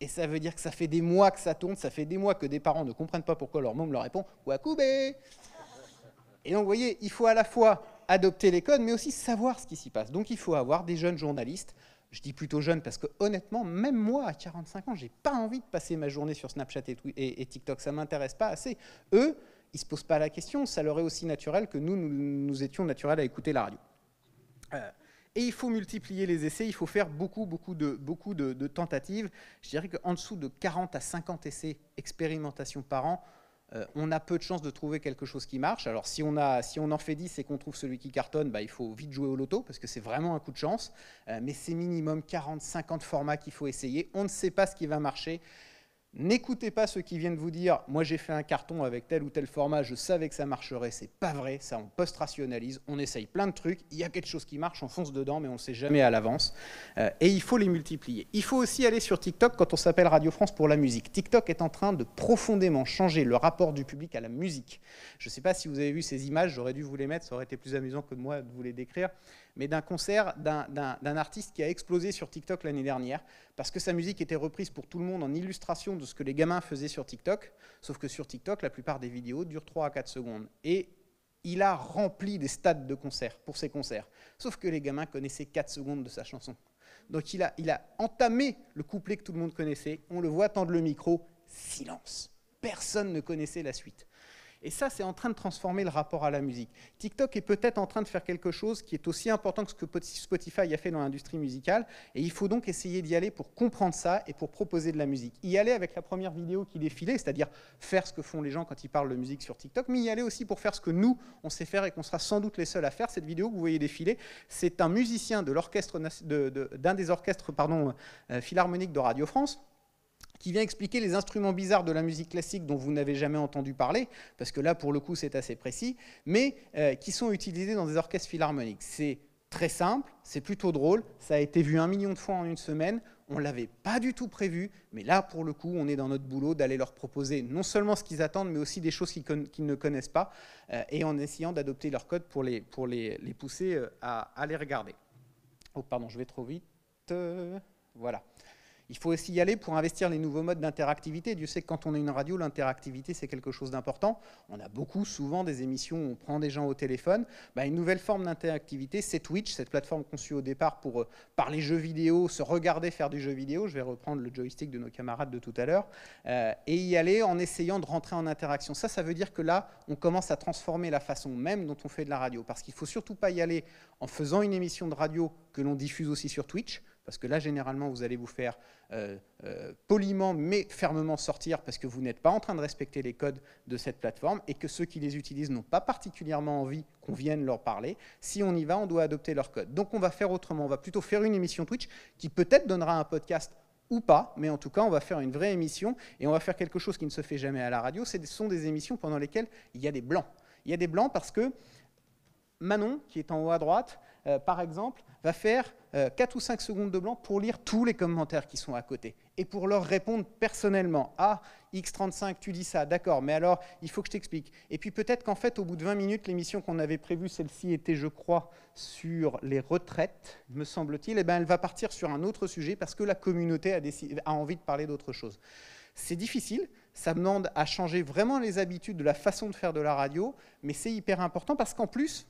Et ça veut dire que ça fait des mois que ça tourne, ça fait des mois que des parents ne comprennent pas pourquoi leur môme leur répond Wakubé Et donc, vous voyez, il faut à la fois adopter les codes, mais aussi savoir ce qui s'y passe. Donc, il faut avoir des jeunes journalistes je dis plutôt jeune parce que honnêtement, même moi à 45 ans, j'ai pas envie de passer ma journée sur Snapchat et, TikTok, ça m'intéresse pas assez. Eux, ils se posent pas la question, ça leur est aussi naturel que nous, nous, étions naturels à écouter la radio. Euh, et il faut multiplier les essais, il faut faire beaucoup, beaucoup de, beaucoup de, tentatives. Je dirais qu'en dessous de 40 à 50 essais expérimentation par an, euh, on a peu de chances de trouver quelque chose qui marche. Alors si on, en fait 10 et qu'on trouve celui qui cartonne, bah, il faut vite jouer au loto parce que c'est vraiment un coup de chance. Euh, mais c'est minimum 40-50 formats qu'il faut essayer. On ne sait pas ce qui va marcher N'écoutez pas ceux qui viennent vous dire Moi, j'ai fait un carton avec tel ou tel format, je savais que ça marcherait. C'est pas vrai, ça, on post-rationalise, on essaye plein de trucs. Il y a quelque chose qui marche, on fonce dedans, mais on ne sait jamais à l'avance. Euh, et il faut les multiplier. Il faut aussi aller sur TikTok quand on s'appelle Radio France pour la musique. TikTok est en train de profondément changer le rapport du public à la musique. Je ne sais pas si vous avez vu ces images, j'aurais dû vous les mettre, ça aurait été plus amusant que moi de vous les décrire mais d'un concert d'un artiste qui a explosé sur TikTok l'année dernière, parce que sa musique était reprise pour tout le monde en illustration de ce que les gamins faisaient sur TikTok, sauf que sur TikTok, la plupart des vidéos durent 3 à 4 secondes. Et il a rempli des stades de concert pour ses concerts, sauf que les gamins connaissaient 4 secondes de sa chanson. Donc il a, il a entamé le couplet que tout le monde connaissait, on le voit tendre le micro, silence. Personne ne connaissait la suite. Et ça, c'est en train de transformer le rapport à la musique. TikTok est peut-être en train de faire quelque chose qui est aussi important que ce que Spotify a fait dans l'industrie musicale. Et il faut donc essayer d'y aller pour comprendre ça et pour proposer de la musique. Y aller avec la première vidéo qui défilait, c'est-à-dire faire ce que font les gens quand ils parlent de musique sur TikTok, mais y aller aussi pour faire ce que nous, on sait faire et qu'on sera sans doute les seuls à faire. Cette vidéo que vous voyez défiler, c'est un musicien d'un des orchestres pardon, euh, philharmoniques de Radio France qui vient expliquer les instruments bizarres de la musique classique dont vous n'avez jamais entendu parler, parce que là, pour le coup, c'est assez précis, mais euh, qui sont utilisés dans des orchestres philharmoniques. C'est très simple, c'est plutôt drôle, ça a été vu un million de fois en une semaine, on ne l'avait pas du tout prévu, mais là, pour le coup, on est dans notre boulot d'aller leur proposer non seulement ce qu'ils attendent, mais aussi des choses qu'ils, ne connaissent pas, euh, et en essayant d'adopter leur code pour les, pousser euh, à, à, les regarder. Oh, pardon, je vais trop vite. voilà. Il faut aussi y aller pour investir les nouveaux modes d'interactivité. Dieu sait que quand on a une radio, l'interactivité, c'est quelque chose d'important. On a beaucoup, souvent, des émissions où on prend des gens au téléphone. Bah, une nouvelle forme d'interactivité, c'est Twitch, cette plateforme conçue au départ pour euh, parler jeux vidéo, se regarder faire du jeu vidéo. Je vais reprendre le joystick de nos camarades de tout à l'heure. Euh, et y aller en essayant de rentrer en interaction. Ça, ça veut dire que là, on commence à transformer la façon même dont on fait de la radio. Parce qu'il ne faut surtout pas y aller en faisant une émission de radio que l'on diffuse aussi sur Twitch. Parce que là, généralement, vous allez vous faire euh, euh, poliment mais fermement sortir parce que vous n'êtes pas en train de respecter les codes de cette plateforme et que ceux qui les utilisent n'ont pas particulièrement envie qu'on vienne leur parler. Si on y va, on doit adopter leur code. Donc on va faire autrement, on va plutôt faire une émission Twitch qui peut-être donnera un podcast ou pas, mais en tout cas, on va faire une vraie émission et on va faire quelque chose qui ne se fait jamais à la radio. Ce sont des émissions pendant lesquelles il y a des blancs. Il y a des blancs parce que Manon, qui est en haut à droite, euh, par exemple, va faire 4 euh, ou 5 secondes de blanc pour lire tous les commentaires qui sont à côté et pour leur répondre personnellement. Ah, X35, tu dis ça, d'accord, mais alors il faut que je t'explique. Et puis peut-être qu'en fait, au bout de 20 minutes, l'émission qu'on avait prévue, celle-ci était, je crois, sur les retraites, me semble-t-il, et eh bien elle va partir sur un autre sujet parce que la communauté a, a envie de parler d'autre chose. C'est difficile, ça demande à changer vraiment les habitudes de la façon de faire de la radio, mais c'est hyper important parce qu'en plus,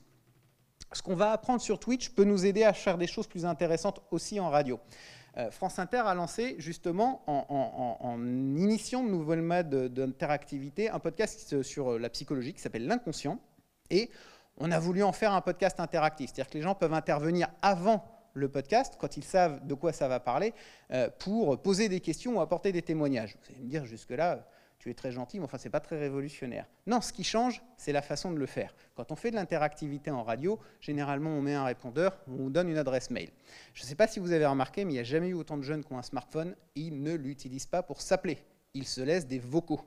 ce qu'on va apprendre sur Twitch peut nous aider à faire des choses plus intéressantes aussi en radio. Euh, France Inter a lancé justement en, en, initiant de nouveaux modes d'interactivité un podcast sur euh, la psychologie qui s'appelle l'inconscient et on a voulu en faire un podcast interactif, c'est-à-dire que les gens peuvent intervenir avant le podcast, quand ils savent de quoi ça va parler, euh, pour poser des questions ou apporter des témoignages. Vous allez me dire jusque-là, tu es très gentil, mais enfin, n'est pas très révolutionnaire. Non, ce qui change, c'est la façon de le faire. Quand on fait de l'interactivité en radio, généralement, on met un répondeur, on donne une adresse mail. Je ne sais pas si vous avez remarqué, mais il n'y a jamais eu autant de jeunes qui ont un smartphone. Ils ne l'utilisent pas pour s'appeler. Ils se laissent des vocaux.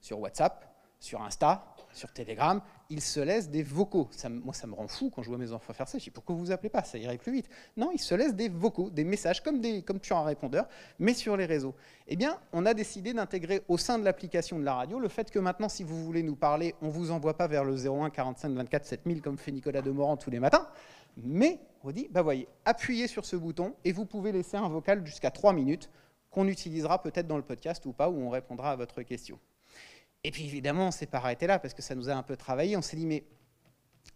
Sur WhatsApp, sur Insta, sur Telegram, ils se laissent des vocaux. Ça, moi, ça me rend fou quand je vois mes enfants faire ça. Je dis pourquoi vous vous appelez pas Ça irait plus vite. Non, ils se laissent des vocaux, des messages comme, des, comme sur un répondeur, mais sur les réseaux. Eh bien, on a décidé d'intégrer au sein de l'application de la radio le fait que maintenant, si vous voulez nous parler, on vous envoie pas vers le 01 45 24 7000 comme fait Nicolas Demorand tous les matins, mais on dit bah voyez, appuyez sur ce bouton et vous pouvez laisser un vocal jusqu'à 3 minutes qu'on utilisera peut-être dans le podcast ou pas, où on répondra à votre question. Et puis évidemment, on ne s'est pas arrêté là parce que ça nous a un peu travaillé. On s'est dit, mais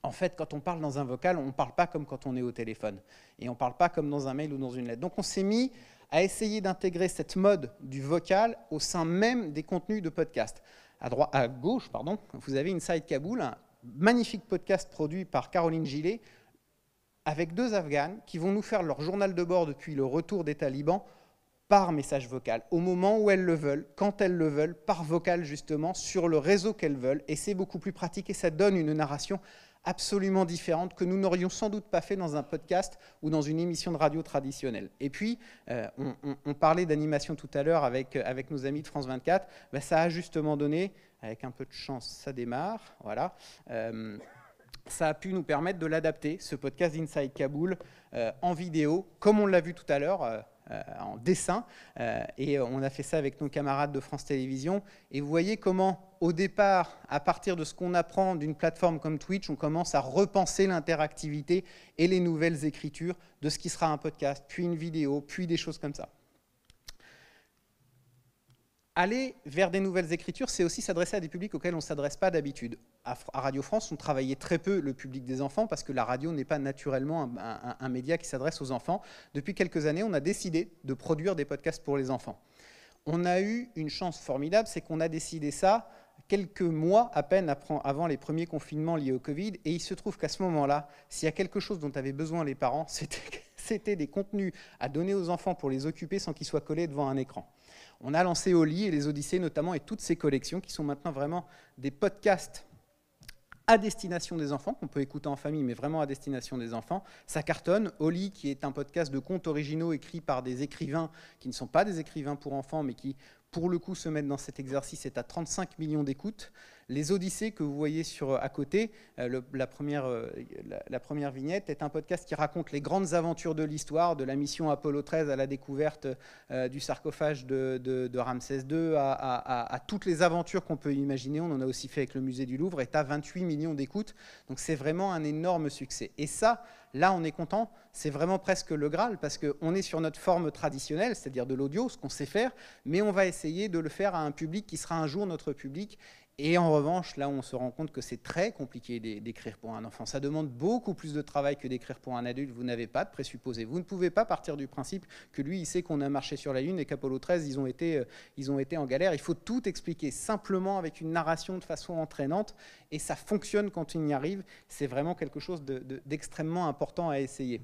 en fait, quand on parle dans un vocal, on ne parle pas comme quand on est au téléphone. Et on ne parle pas comme dans un mail ou dans une lettre. Donc on s'est mis à essayer d'intégrer cette mode du vocal au sein même des contenus de podcast. À, droite, à gauche, pardon, vous avez Inside Kaboul, un magnifique podcast produit par Caroline Gillet, avec deux Afghanes qui vont nous faire leur journal de bord depuis le retour des talibans par message vocal, au moment où elles le veulent, quand elles le veulent, par vocal justement, sur le réseau qu'elles veulent. Et c'est beaucoup plus pratique et ça donne une narration absolument différente que nous n'aurions sans doute pas fait dans un podcast ou dans une émission de radio traditionnelle. Et puis, euh, on, parlait d'animation tout à l'heure avec, euh, avec nos amis de France 24, bah, ça a justement donné, avec un peu de chance, ça démarre, voilà. Euh, ça a pu nous permettre de l'adapter, ce podcast Inside Kaboul, en vidéo, comme on l'a vu tout à l'heure, euh, en dessin. Euh, et on a fait ça avec nos camarades de France Télévisions. Et vous voyez comment, au départ, à partir de ce qu'on apprend d'une plateforme comme Twitch, on commence à repenser l'interactivité et les nouvelles écritures de ce qui sera un podcast, puis une vidéo, puis des choses comme ça. Aller vers des nouvelles écritures, c'est aussi s'adresser à des publics auxquels on ne s'adresse pas d'habitude. À, Radio France, on travaillait très peu le public des enfants parce que la radio n'est pas naturellement un, média qui s'adresse aux enfants. Depuis quelques années, on a décidé de produire des podcasts pour les enfants. On a eu une chance formidable, c'est qu'on a décidé ça quelques mois à peine avant les premiers confinements liés au Covid. Et il se trouve qu'à ce moment-là, s'il y a quelque chose dont avaient besoin les parents, [LAUGHS] c'était des contenus à donner aux enfants pour les occuper sans qu'ils soient collés devant un écran on a lancé Oli et les Odyssées notamment, et toutes ces collections qui sont maintenant vraiment des podcasts à destination des enfants, qu'on peut écouter en famille, mais vraiment à destination des enfants. Ça cartonne. Oli, qui est un podcast de contes originaux écrits par des écrivains qui ne sont pas des écrivains pour enfants, mais qui, pour le coup, se mettent dans cet exercice, est à 35 millions d'écoutes. Les Odyssées que vous voyez sur, euh, à côté, euh, la, première, euh, la, première vignette, est un podcast qui raconte les grandes aventures de l'histoire, de la mission Apollo 13 à la découverte du sarcophage de, Ramsès II, à, toutes les aventures qu'on peut imaginer. On en a aussi fait avec le musée du Louvre, et à 28 millions d'écoutes. Donc c'est vraiment un énorme succès. Et ça, là, on est content. C'est vraiment presque le Graal, parce qu'on est sur notre forme traditionnelle, c'est-à-dire de l'audio, ce qu'on sait faire, mais on va essayer de le faire à un public qui sera un jour notre public et en revanche, là, on se rend compte que c'est très compliqué d'écrire pour un enfant. Ça demande beaucoup plus de travail que d'écrire pour un adulte. Vous n'avez pas de présupposé. Vous ne pouvez pas partir du principe que lui, il sait qu'on a marché sur la Lune et qu'Apollo 13, ils ont, été, euh, ils ont été en galère. Il faut tout expliquer simplement avec une narration de façon entraînante. Et ça fonctionne quand il y arrive. C'est vraiment quelque chose d'extrêmement important à essayer.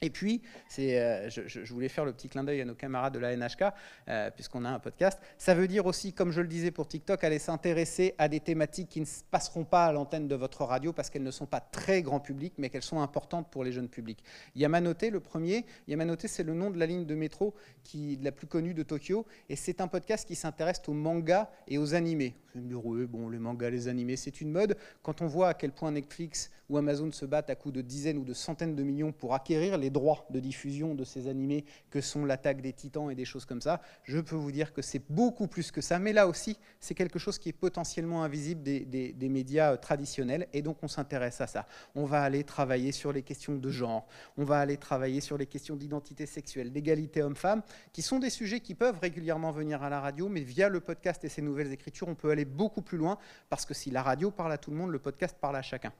Et puis, euh, je, voulais faire le petit clin d'œil à nos camarades de la NHK, euh, puisqu'on a un podcast. Ça veut dire aussi, comme je le disais pour TikTok, aller s'intéresser à des thématiques qui ne passeront pas à l'antenne de votre radio parce qu'elles ne sont pas très grand public, mais qu'elles sont importantes pour les jeunes publics. Yamanote, le premier, Yamanote, c'est le nom de la ligne de métro qui la plus connue de Tokyo, et c'est un podcast qui s'intéresse aux mangas et aux animés. bon, les mangas, les animés, c'est une mode. Quand on voit à quel point Netflix où Amazon se bat à coups de dizaines ou de centaines de millions pour acquérir les droits de diffusion de ces animés que sont l'attaque des titans et des choses comme ça, je peux vous dire que c'est beaucoup plus que ça. Mais là aussi, c'est quelque chose qui est potentiellement invisible des, des médias euh, traditionnels et donc on s'intéresse à ça. On va aller travailler sur les questions de genre, on va aller travailler sur les questions d'identité sexuelle, d'égalité homme-femme, qui sont des sujets qui peuvent régulièrement venir à la radio, mais via le podcast et ses nouvelles écritures, on peut aller beaucoup plus loin parce que si la radio parle à tout le monde, le podcast parle à chacun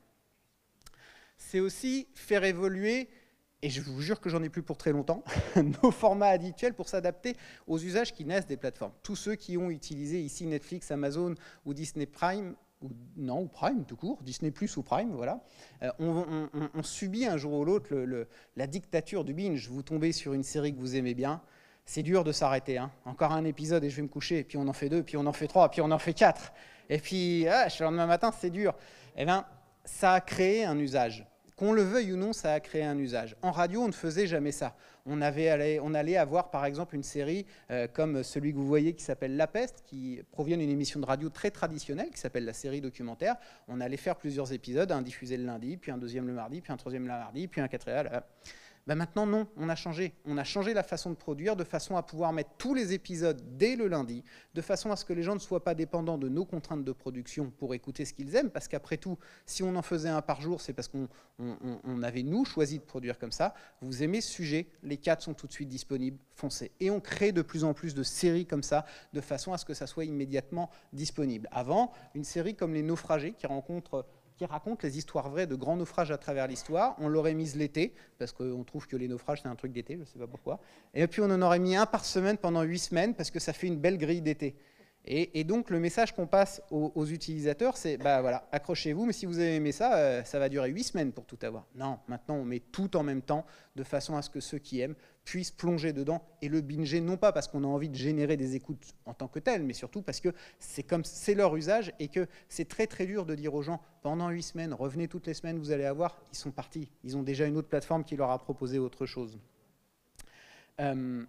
c'est aussi faire évoluer, et je vous jure que j'en ai plus pour très longtemps, [LAUGHS] nos formats habituels pour s'adapter aux usages qui naissent des plateformes. Tous ceux qui ont utilisé ici Netflix, Amazon ou Disney Prime ou, non, ou Prime tout court, Disney Plus ou Prime, voilà, euh, ont on, subit un jour ou l'autre la dictature du binge. Vous tombez sur une série que vous aimez bien, c'est dur de s'arrêter. Hein. Encore un épisode et je vais me coucher, puis on en fait deux, puis on en fait trois, puis on en fait quatre. Et puis, ah, le lendemain matin, c'est dur. Et eh bien, ça a créé un usage. Qu'on le veuille ou non, ça a créé un usage. En radio, on ne faisait jamais ça. On, avait on allait avoir, par exemple, une série euh, comme celui que vous voyez qui s'appelle La Peste, qui provient d'une émission de radio très traditionnelle qui s'appelle la série documentaire. On allait faire plusieurs épisodes, un diffusé le lundi, puis un deuxième le mardi, puis un troisième le mardi, puis un quatrième. Ah là. Bah, maintenant, non, on a changé. On a changé la façon de produire de façon à pouvoir mettre tous les épisodes dès le lundi, de façon à ce que les gens ne soient pas dépendants de nos contraintes de production pour écouter ce qu'ils aiment, parce qu'après tout, si on en faisait un par jour, c'est parce qu'on avait, nous, choisi de produire comme ça. Vous aimez ce sujet, les quatre sont tout de suite disponibles, foncez. Et on crée de plus en plus de séries comme ça, de façon à ce que ça soit immédiatement disponible. Avant, une série comme Les Naufragés, qui rencontre qui raconte les histoires vraies de grands naufrages à travers l'histoire. On l'aurait mise l'été, parce qu'on trouve que les naufrages, c'est un truc d'été, je ne sais pas pourquoi. Et puis on en aurait mis un par semaine pendant huit semaines, parce que ça fait une belle grille d'été. Et, donc le message qu'on passe aux, utilisateurs, c'est bah voilà, accrochez-vous, mais si vous avez aimé ça, euh, ça va durer huit semaines pour tout avoir. Non, maintenant on met tout en même temps, de façon à ce que ceux qui aiment puissent plonger dedans et le binger, non pas parce qu'on a envie de générer des écoutes en tant que tel mais surtout parce que c'est comme c'est leur usage et que c'est très très dur de dire aux gens pendant huit semaines, revenez toutes les semaines, vous allez avoir, ils sont partis, ils ont déjà une autre plateforme qui leur a proposé autre chose. Euh,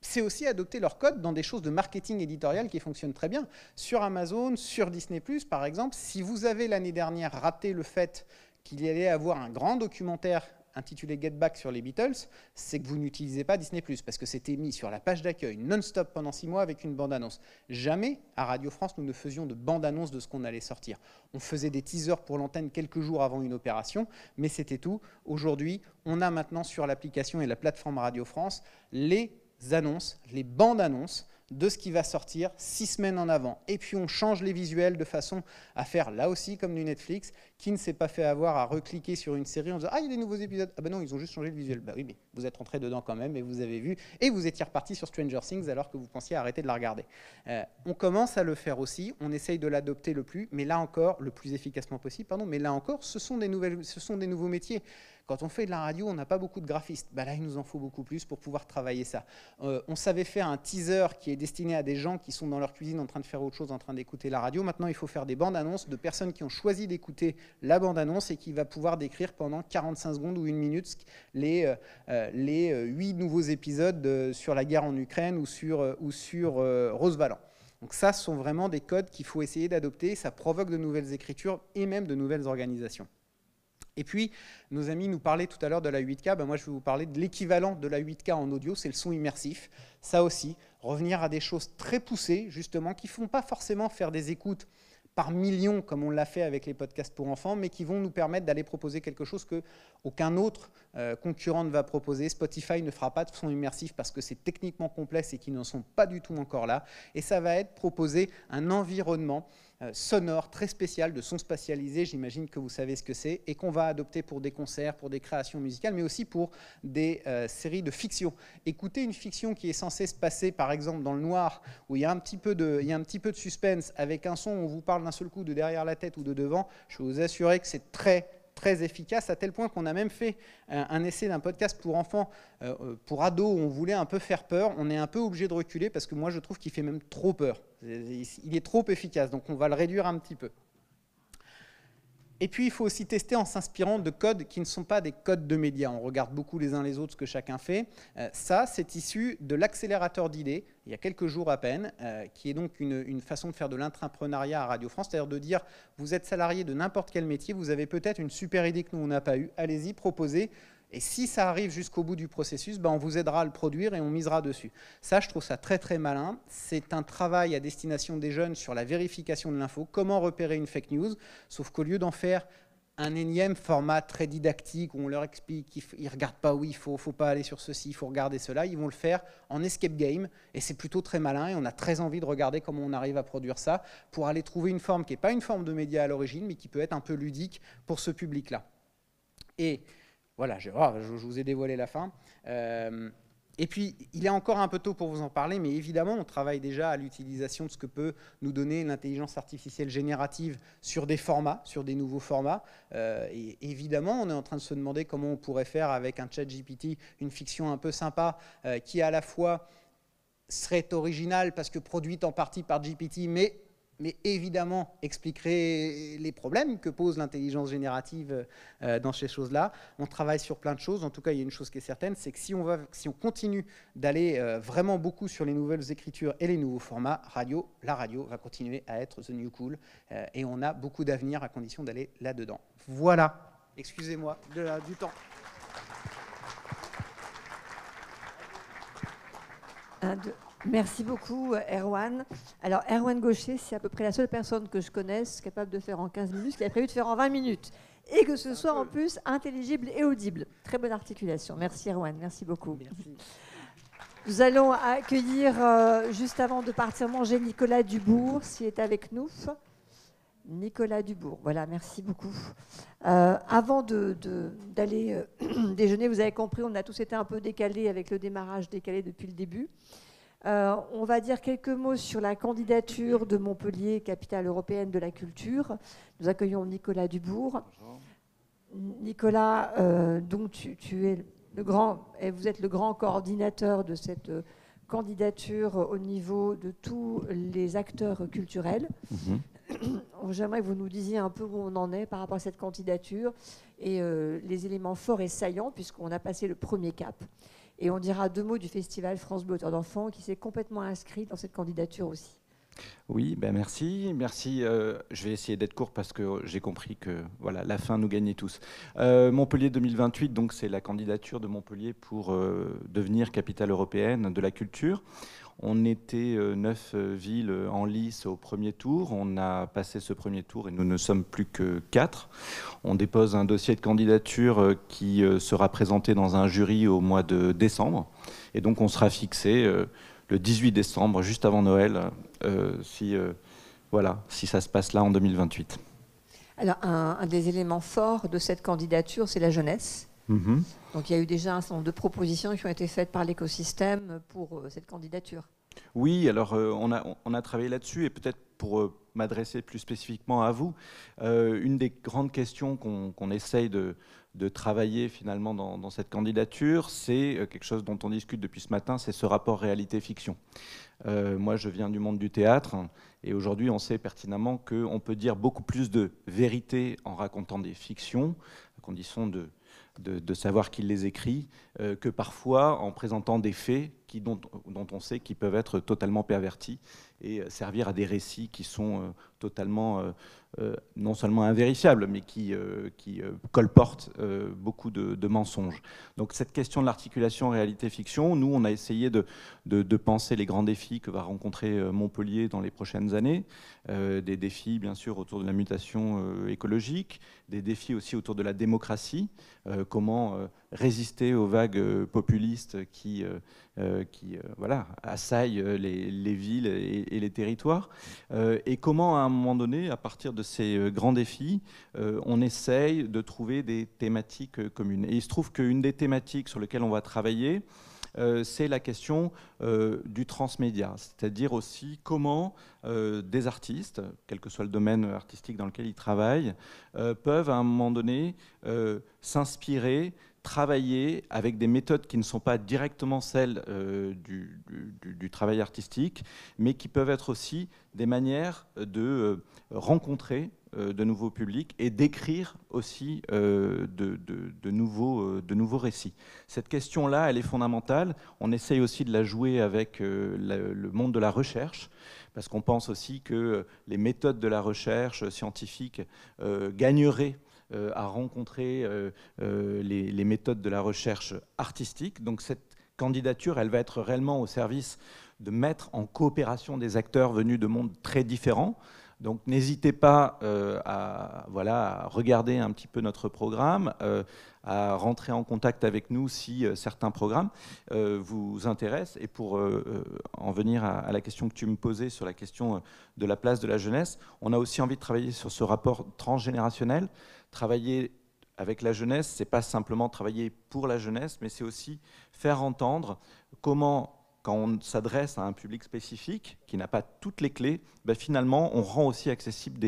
c'est aussi adopter leur code dans des choses de marketing éditorial qui fonctionnent très bien. Sur Amazon, sur Disney+, par exemple, si vous avez l'année dernière raté le fait qu'il y allait avoir un grand documentaire intitulé Get Back sur les Beatles, c'est que vous n'utilisez pas Disney ⁇ parce que c'était mis sur la page d'accueil non-stop pendant six mois avec une bande-annonce. Jamais à Radio France nous ne faisions de bande-annonce de ce qu'on allait sortir. On faisait des teasers pour l'antenne quelques jours avant une opération, mais c'était tout. Aujourd'hui, on a maintenant sur l'application et la plateforme Radio France les annonces, les bandes-annonces de ce qui va sortir six semaines en avant. Et puis on change les visuels de façon à faire là aussi comme du Netflix, qui ne s'est pas fait avoir à recliquer sur une série en disant Ah, il y a des nouveaux épisodes. Ah ben non, ils ont juste changé le visuel. Bah oui, mais vous êtes rentré dedans quand même et vous avez vu. Et vous étiez reparti sur Stranger Things alors que vous pensiez arrêter de la regarder. Euh, on commence à le faire aussi, on essaye de l'adopter le plus, mais là encore, le plus efficacement possible, pardon, mais là encore, ce sont des, nouvelles, ce sont des nouveaux métiers. Quand on fait de la radio, on n'a pas beaucoup de graphistes. Bah là, il nous en faut beaucoup plus pour pouvoir travailler ça. Euh, on savait faire un teaser qui est destiné à des gens qui sont dans leur cuisine en train de faire autre chose, en train d'écouter la radio. Maintenant, il faut faire des bandes annonces de personnes qui ont choisi d'écouter la bande annonce et qui va pouvoir décrire pendant 45 secondes ou une minute les, euh, euh, huit nouveaux épisodes sur la guerre en Ukraine ou sur, ou sur Donc ça, ce sont vraiment des codes qu'il faut essayer d'adopter. Ça provoque de nouvelles écritures et même de nouvelles organisations. Et puis, nos amis nous parlaient tout à l'heure de la 8K. Ben, moi, je vais vous parler de l'équivalent de la 8K en audio, c'est le son immersif. Ça aussi, revenir à des choses très poussées, justement, qui ne font pas forcément faire des écoutes par millions, comme on l'a fait avec les podcasts pour enfants, mais qui vont nous permettre d'aller proposer quelque chose que aucun autre euh, concurrent ne va proposer. Spotify ne fera pas de son immersif parce que c'est techniquement complexe et qu'ils n'en sont pas du tout encore là. Et ça va être proposer un environnement euh, sonore très spécial de son spatialisé j'imagine que vous savez ce que c'est, et qu'on va adopter pour des concerts, pour des créations musicales, mais aussi pour des euh, séries de fiction. écoutez une fiction qui est censée se passer, par exemple, dans le noir, où il y a un petit peu de, il y a un petit peu de suspense, avec un son où on vous parle d'un seul coup de derrière la tête ou de devant, je peux vous assurer que c'est très très efficace, à tel point qu'on a même fait euh, un essai d'un podcast pour enfants, euh, euh, pour ados, où on voulait un peu faire peur. On est un peu obligé de reculer parce que moi, je trouve qu'il fait même trop peur. Il est trop efficace, donc on va le réduire un petit peu. Et puis, il faut aussi tester en s'inspirant de codes qui ne sont pas des codes de médias. On regarde beaucoup les uns les autres ce que chacun fait. Euh, ça, c'est issu de l'accélérateur d'idées, il y a quelques jours à peine, euh, qui est donc une, façon de faire de l'intrapreneuriat à Radio France, c'est-à-dire de dire, vous êtes salarié de n'importe quel métier, vous avez peut-être une super idée que nous, on n'a pas eue, allez-y, proposez, et si ça arrive jusqu'au bout du processus, ben on vous aidera à le produire et on misera dessus. Ça, je trouve ça très très malin. C'est un travail à destination des jeunes sur la vérification de l'info, comment repérer une fake news, sauf qu'au lieu d'en faire un énième format très didactique où on leur explique qu'ils ne regardent pas où il faut, faut pas aller sur ceci, il faut regarder cela, ils vont le faire en escape game et c'est plutôt très malin et on a très envie de regarder comment on arrive à produire ça pour aller trouver une forme qui n'est pas une forme de média à l'origine mais qui peut être un peu ludique pour ce public-là. Et voilà, oh, je, vous ai dévoilé la fin. Euh, et puis, il est encore un peu tôt pour vous en parler, mais évidemment, on travaille déjà à l'utilisation de ce que peut nous donner l'intelligence artificielle générative sur des formats, sur des nouveaux formats. Euh, et évidemment, on est en train de se demander comment on pourrait faire avec un chat GPT une fiction un peu sympa euh, qui à la fois serait originale parce que produite en partie par GPT, mais mais évidemment expliquerait les problèmes que pose l'intelligence générative euh, dans ces choses-là. On travaille sur plein de choses. En tout cas, il y a une chose qui est certaine, c'est que si on, va, si on continue d'aller euh, vraiment beaucoup sur les nouvelles écritures et les nouveaux formats radio, la radio va continuer à être the new cool, euh, et on a beaucoup d'avenir à condition d'aller là-dedans. Voilà. Excusez-moi du temps. Un, deux. Merci beaucoup, Erwan. Alors, Erwan Gaucher, c'est à peu près la seule personne que je connaisse capable de faire en 15 minutes ce qu'il a prévu de faire en 20 minutes. Et que ce soit en plus intelligible et audible. Très bonne articulation. Merci, Erwan. Merci beaucoup. Nous allons accueillir, euh, juste avant de partir manger, Nicolas Dubourg, s'il est avec nous. Nicolas Dubourg, voilà, merci beaucoup. Euh, avant d'aller euh, [CLEARS THROAT] déjeuner, vous avez compris, on a tous été un peu décalés avec le démarrage décalé depuis le début. Euh, on va dire quelques mots sur la candidature de Montpellier, capitale européenne de la culture. Nous accueillons Nicolas Dubourg. Nicolas, euh, tu, es le grand, vous êtes le grand coordinateur de cette euh, candidature au niveau de tous les acteurs culturels. Mhm. [COUGHS] J'aimerais que vous nous disiez un peu où on en est par rapport à cette candidature et les éléments forts et saillants, puisqu'on a passé le premier cap. Et on dira deux mots du festival France Bleu d'enfants qui s'est complètement inscrit dans cette candidature aussi. Oui, ben merci, merci. Euh, je vais essayer d'être court parce que j'ai compris que voilà, la fin nous gagnait tous. Euh, Montpellier 2028, donc c'est la candidature de Montpellier pour euh, devenir capitale européenne de la culture. On était euh, neuf euh, villes euh, en lice au premier tour. On a passé ce premier tour et nous ne sommes plus que quatre. On dépose un dossier de candidature qui sera présenté dans un jury au mois de décembre. Et donc on sera fixé le 18 décembre, juste avant Noël, si, voilà, si ça se passe là en 2028. Alors, un des éléments forts de cette candidature, c'est la jeunesse. Mhm. Donc il y a eu déjà un certain nombre de propositions qui ont été faites par l'écosystème pour euh, cette candidature. Oui, alors euh, on, a, on, a, travaillé là-dessus et peut-être pour euh, m'adresser plus spécifiquement à vous, une des grandes questions qu'on essaye de, travailler finalement dans, dans cette candidature, c'est quelque chose dont on discute depuis ce matin, c'est ce rapport réalité-fiction. moi, je viens du monde du théâtre et aujourd'hui, on sait pertinemment qu'on peut dire beaucoup plus de vérité en racontant des fictions, à condition de de, savoir qu'il les écrit, euh, que parfois en présentant des faits qui, dont, dont, on sait qu'ils peuvent être totalement pervertis et euh, servir à des récits qui sont euh, totalement euh, euh, non seulement invérifiable, mais qui, euh, qui colporte beaucoup de, mensonges. Donc cette question de l'articulation réalité-fiction, nous, on a essayé de, de, penser les grands défis que va rencontrer Montpellier dans les prochaines années, des défis bien sûr autour de la mutation écologique, des défis aussi autour de la démocratie, comment résister aux vagues populistes qui, qui voilà, assaillent les, villes et, et les territoires, et comment à un moment donné, à partir de ces euh, grands défis, euh, on essaye de trouver des thématiques euh, communes. Et il se trouve qu'une des thématiques sur lesquelles on va travailler, c'est la question du transmédia, c'est-à-dire aussi comment des artistes, quel que soit le domaine artistique dans lequel ils travaillent, peuvent à un moment donné s'inspirer travailler avec des méthodes qui ne sont pas directement celles euh, du, travail artistique, mais qui peuvent être aussi des manières de euh, rencontrer euh, de nouveaux publics et d'écrire aussi de, nouveaux, de nouveaux récits. Cette question-là, elle est fondamentale. On essaye aussi de la jouer avec le monde de la recherche, parce qu'on pense aussi que les méthodes de la recherche scientifique gagneraient euh, à rencontrer euh, euh, les, méthodes de la recherche artistique. Donc cette candidature, elle va être réellement au service de mettre en coopération des acteurs venus de mondes très différents. Donc n'hésitez pas à, voilà, regarder un petit peu notre programme, à rentrer en contact avec nous si certains programmes vous intéressent. Et pour en venir à, la question que tu me posais sur la question de la place de la jeunesse, on a aussi envie de travailler sur ce rapport transgénérationnel travailler avec la jeunesse, ce n'est pas simplement travailler pour la jeunesse, mais c'est aussi faire entendre comment, quand on s'adresse à un public spécifique qui n'a pas toutes les clés, ben, finalement, on rend aussi accessible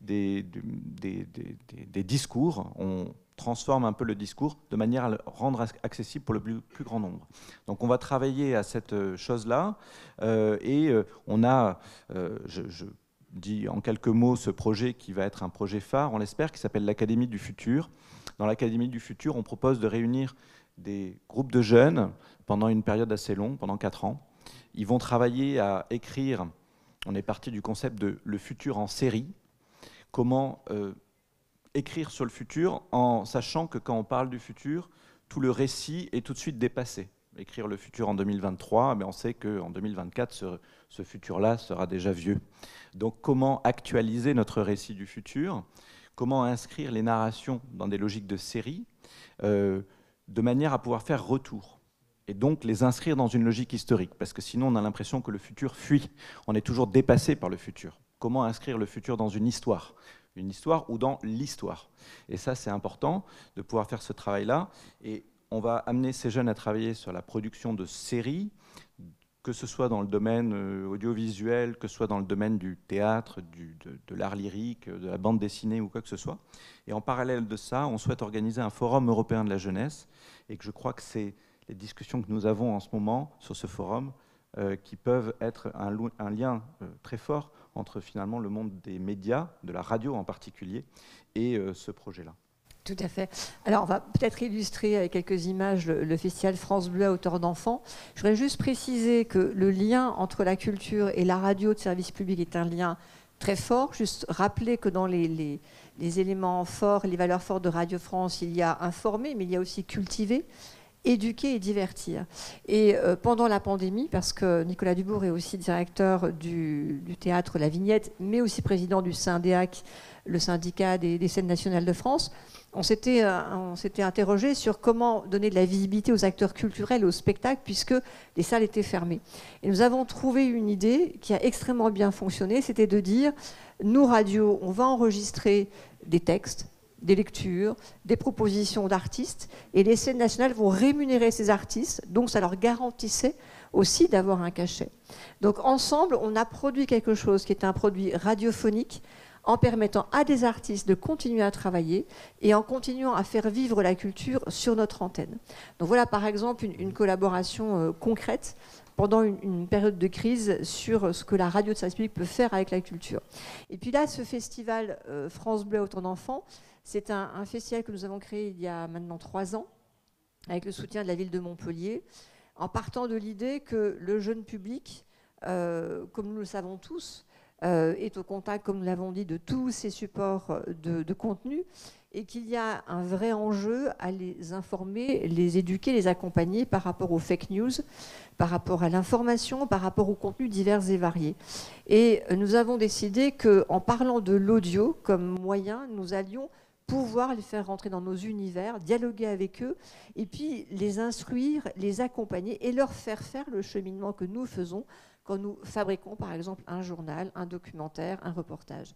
des, discours, on transforme un peu le discours de manière à le rendre accessible pour le plus, grand nombre. Donc on va travailler à cette euh, chose-là, euh, et euh, on a, dit en quelques mots ce projet qui va être un projet phare, on l'espère, qui s'appelle l'Académie du Futur. Dans l'Académie du Futur, on propose de réunir des groupes de jeunes pendant une période assez longue, pendant 4 ans. Ils vont travailler à écrire, on est parti du concept de le futur en série, comment euh, écrire sur le futur en sachant que quand on parle du futur, tout le récit est tout de suite dépassé. Écrire le futur en 2023, mais on sait qu'en 2024, ce ce futur-là sera déjà vieux. Donc comment actualiser notre récit du futur Comment inscrire les narrations dans des logiques de série euh, de manière à pouvoir faire retour et donc les inscrire dans une logique historique, parce que sinon on a l'impression que le futur fuit, on est toujours dépassé par le futur. Comment inscrire le futur dans une histoire Une histoire ou dans l'histoire Et ça c'est important de pouvoir faire ce travail-là, et on va amener ces jeunes à travailler sur la production de séries, que ce soit dans le domaine euh, audiovisuel, que ce soit dans le domaine du théâtre, de, l'art lyrique, de la bande dessinée ou quoi que ce soit. Et en parallèle de ça, on souhaite organiser un forum européen de la jeunesse et que je crois que c'est les discussions que nous avons en ce moment sur ce forum euh, qui peuvent être un, lien euh, très fort entre finalement le monde des médias, de la radio en particulier, et ce projet-là. Tout à fait. Alors, on va peut-être illustrer avec quelques images le, festival France Bleu à hauteur d'enfants. Je voudrais juste préciser que le lien entre la culture et la radio de service public est un lien très fort. Juste rappeler que dans les, les, éléments forts, les valeurs fortes de Radio France, il y a informer, mais il y a aussi cultiver éduquer et divertir. Et euh, pendant la pandémie, parce que Nicolas Dubourg est aussi directeur du, théâtre La Vignette, mais aussi président du syndéac, le syndicat des scènes nationales de France, euh, on s'était, interrogé sur comment donner de la visibilité aux acteurs culturels et aux spectacles puisque les salles étaient fermées. Et nous avons trouvé une idée qui a extrêmement bien fonctionné, c'était de dire, nous, radios, on va enregistrer des textes, des lectures, des propositions d'artistes, et les scènes nationales vont rémunérer ces artistes, donc ça leur garantissait aussi d'avoir un cachet. Donc ensemble, on a produit quelque chose qui était un produit radiophonique, en permettant à des artistes de continuer à travailler et en continuant à faire vivre la culture sur notre antenne. Donc voilà par exemple une, collaboration euh, concrète pendant une, période de crise sur ce que la radio de service publique peut faire avec la culture. Et puis là, ce festival euh, France Bleu Autant d'enfants, c'est un, festival que nous avons créé il y a maintenant trois ans, avec le soutien de la ville de Montpellier, en partant de l'idée que le jeune public, euh, comme nous le savons tous, euh, est au contact, comme nous l'avons dit, de tous ces supports de, de contenu et qu'il y a un vrai enjeu à les informer, les éduquer, les accompagner par rapport aux fake news, par rapport à l'information, par rapport aux contenus divers et variés. Et nous avons décidé qu'en parlant de l'audio comme moyen, nous allions pouvoir les faire rentrer dans nos univers, dialoguer avec eux, et puis les instruire, les accompagner et leur faire faire le cheminement que nous faisons quand nous fabriquons par exemple un journal, un documentaire, un reportage.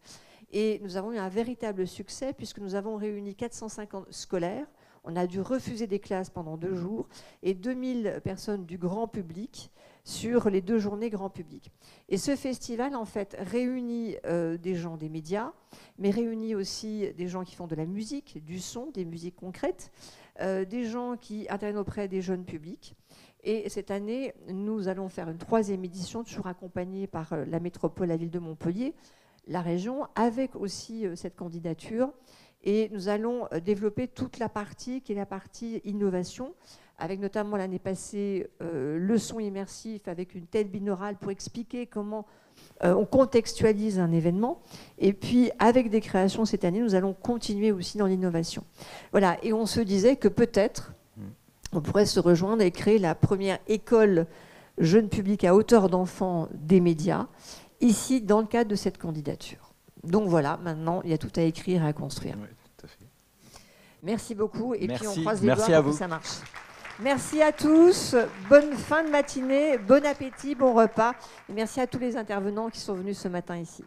Et nous avons eu un véritable succès puisque nous avons réuni 450 scolaires. On a dû refuser des classes pendant deux jours et 2000 personnes du grand public sur les deux journées grand public. Et ce festival, en fait, réunit euh, des gens des médias, mais réunit aussi des gens qui font de la musique, du son, des musiques concrètes, euh, des gens qui interviennent auprès des jeunes publics, et cette année, nous allons faire une troisième édition, toujours accompagnée par euh, la métropole, la ville de Montpellier, la région, avec aussi euh, cette candidature. Et nous allons euh, développer toute la partie qui est la partie innovation, avec notamment l'année passée le son immersif avec une tête binaurale pour expliquer comment on contextualise un événement. Et puis avec des créations cette année, nous allons continuer aussi dans l'innovation. Voilà, et on se disait que peut-être on pourrait se rejoindre et créer la première école jeune public à hauteur d'enfants des médias, ici dans le cadre de cette candidature. Donc voilà, maintenant, il y a tout à écrire et à construire. Merci beaucoup et puis on croise les Merci doigts pour ça marche. Merci à tous. Bonne fin de matinée, bon appétit, bon repas. Et merci à tous les intervenants qui sont venus ce matin ici.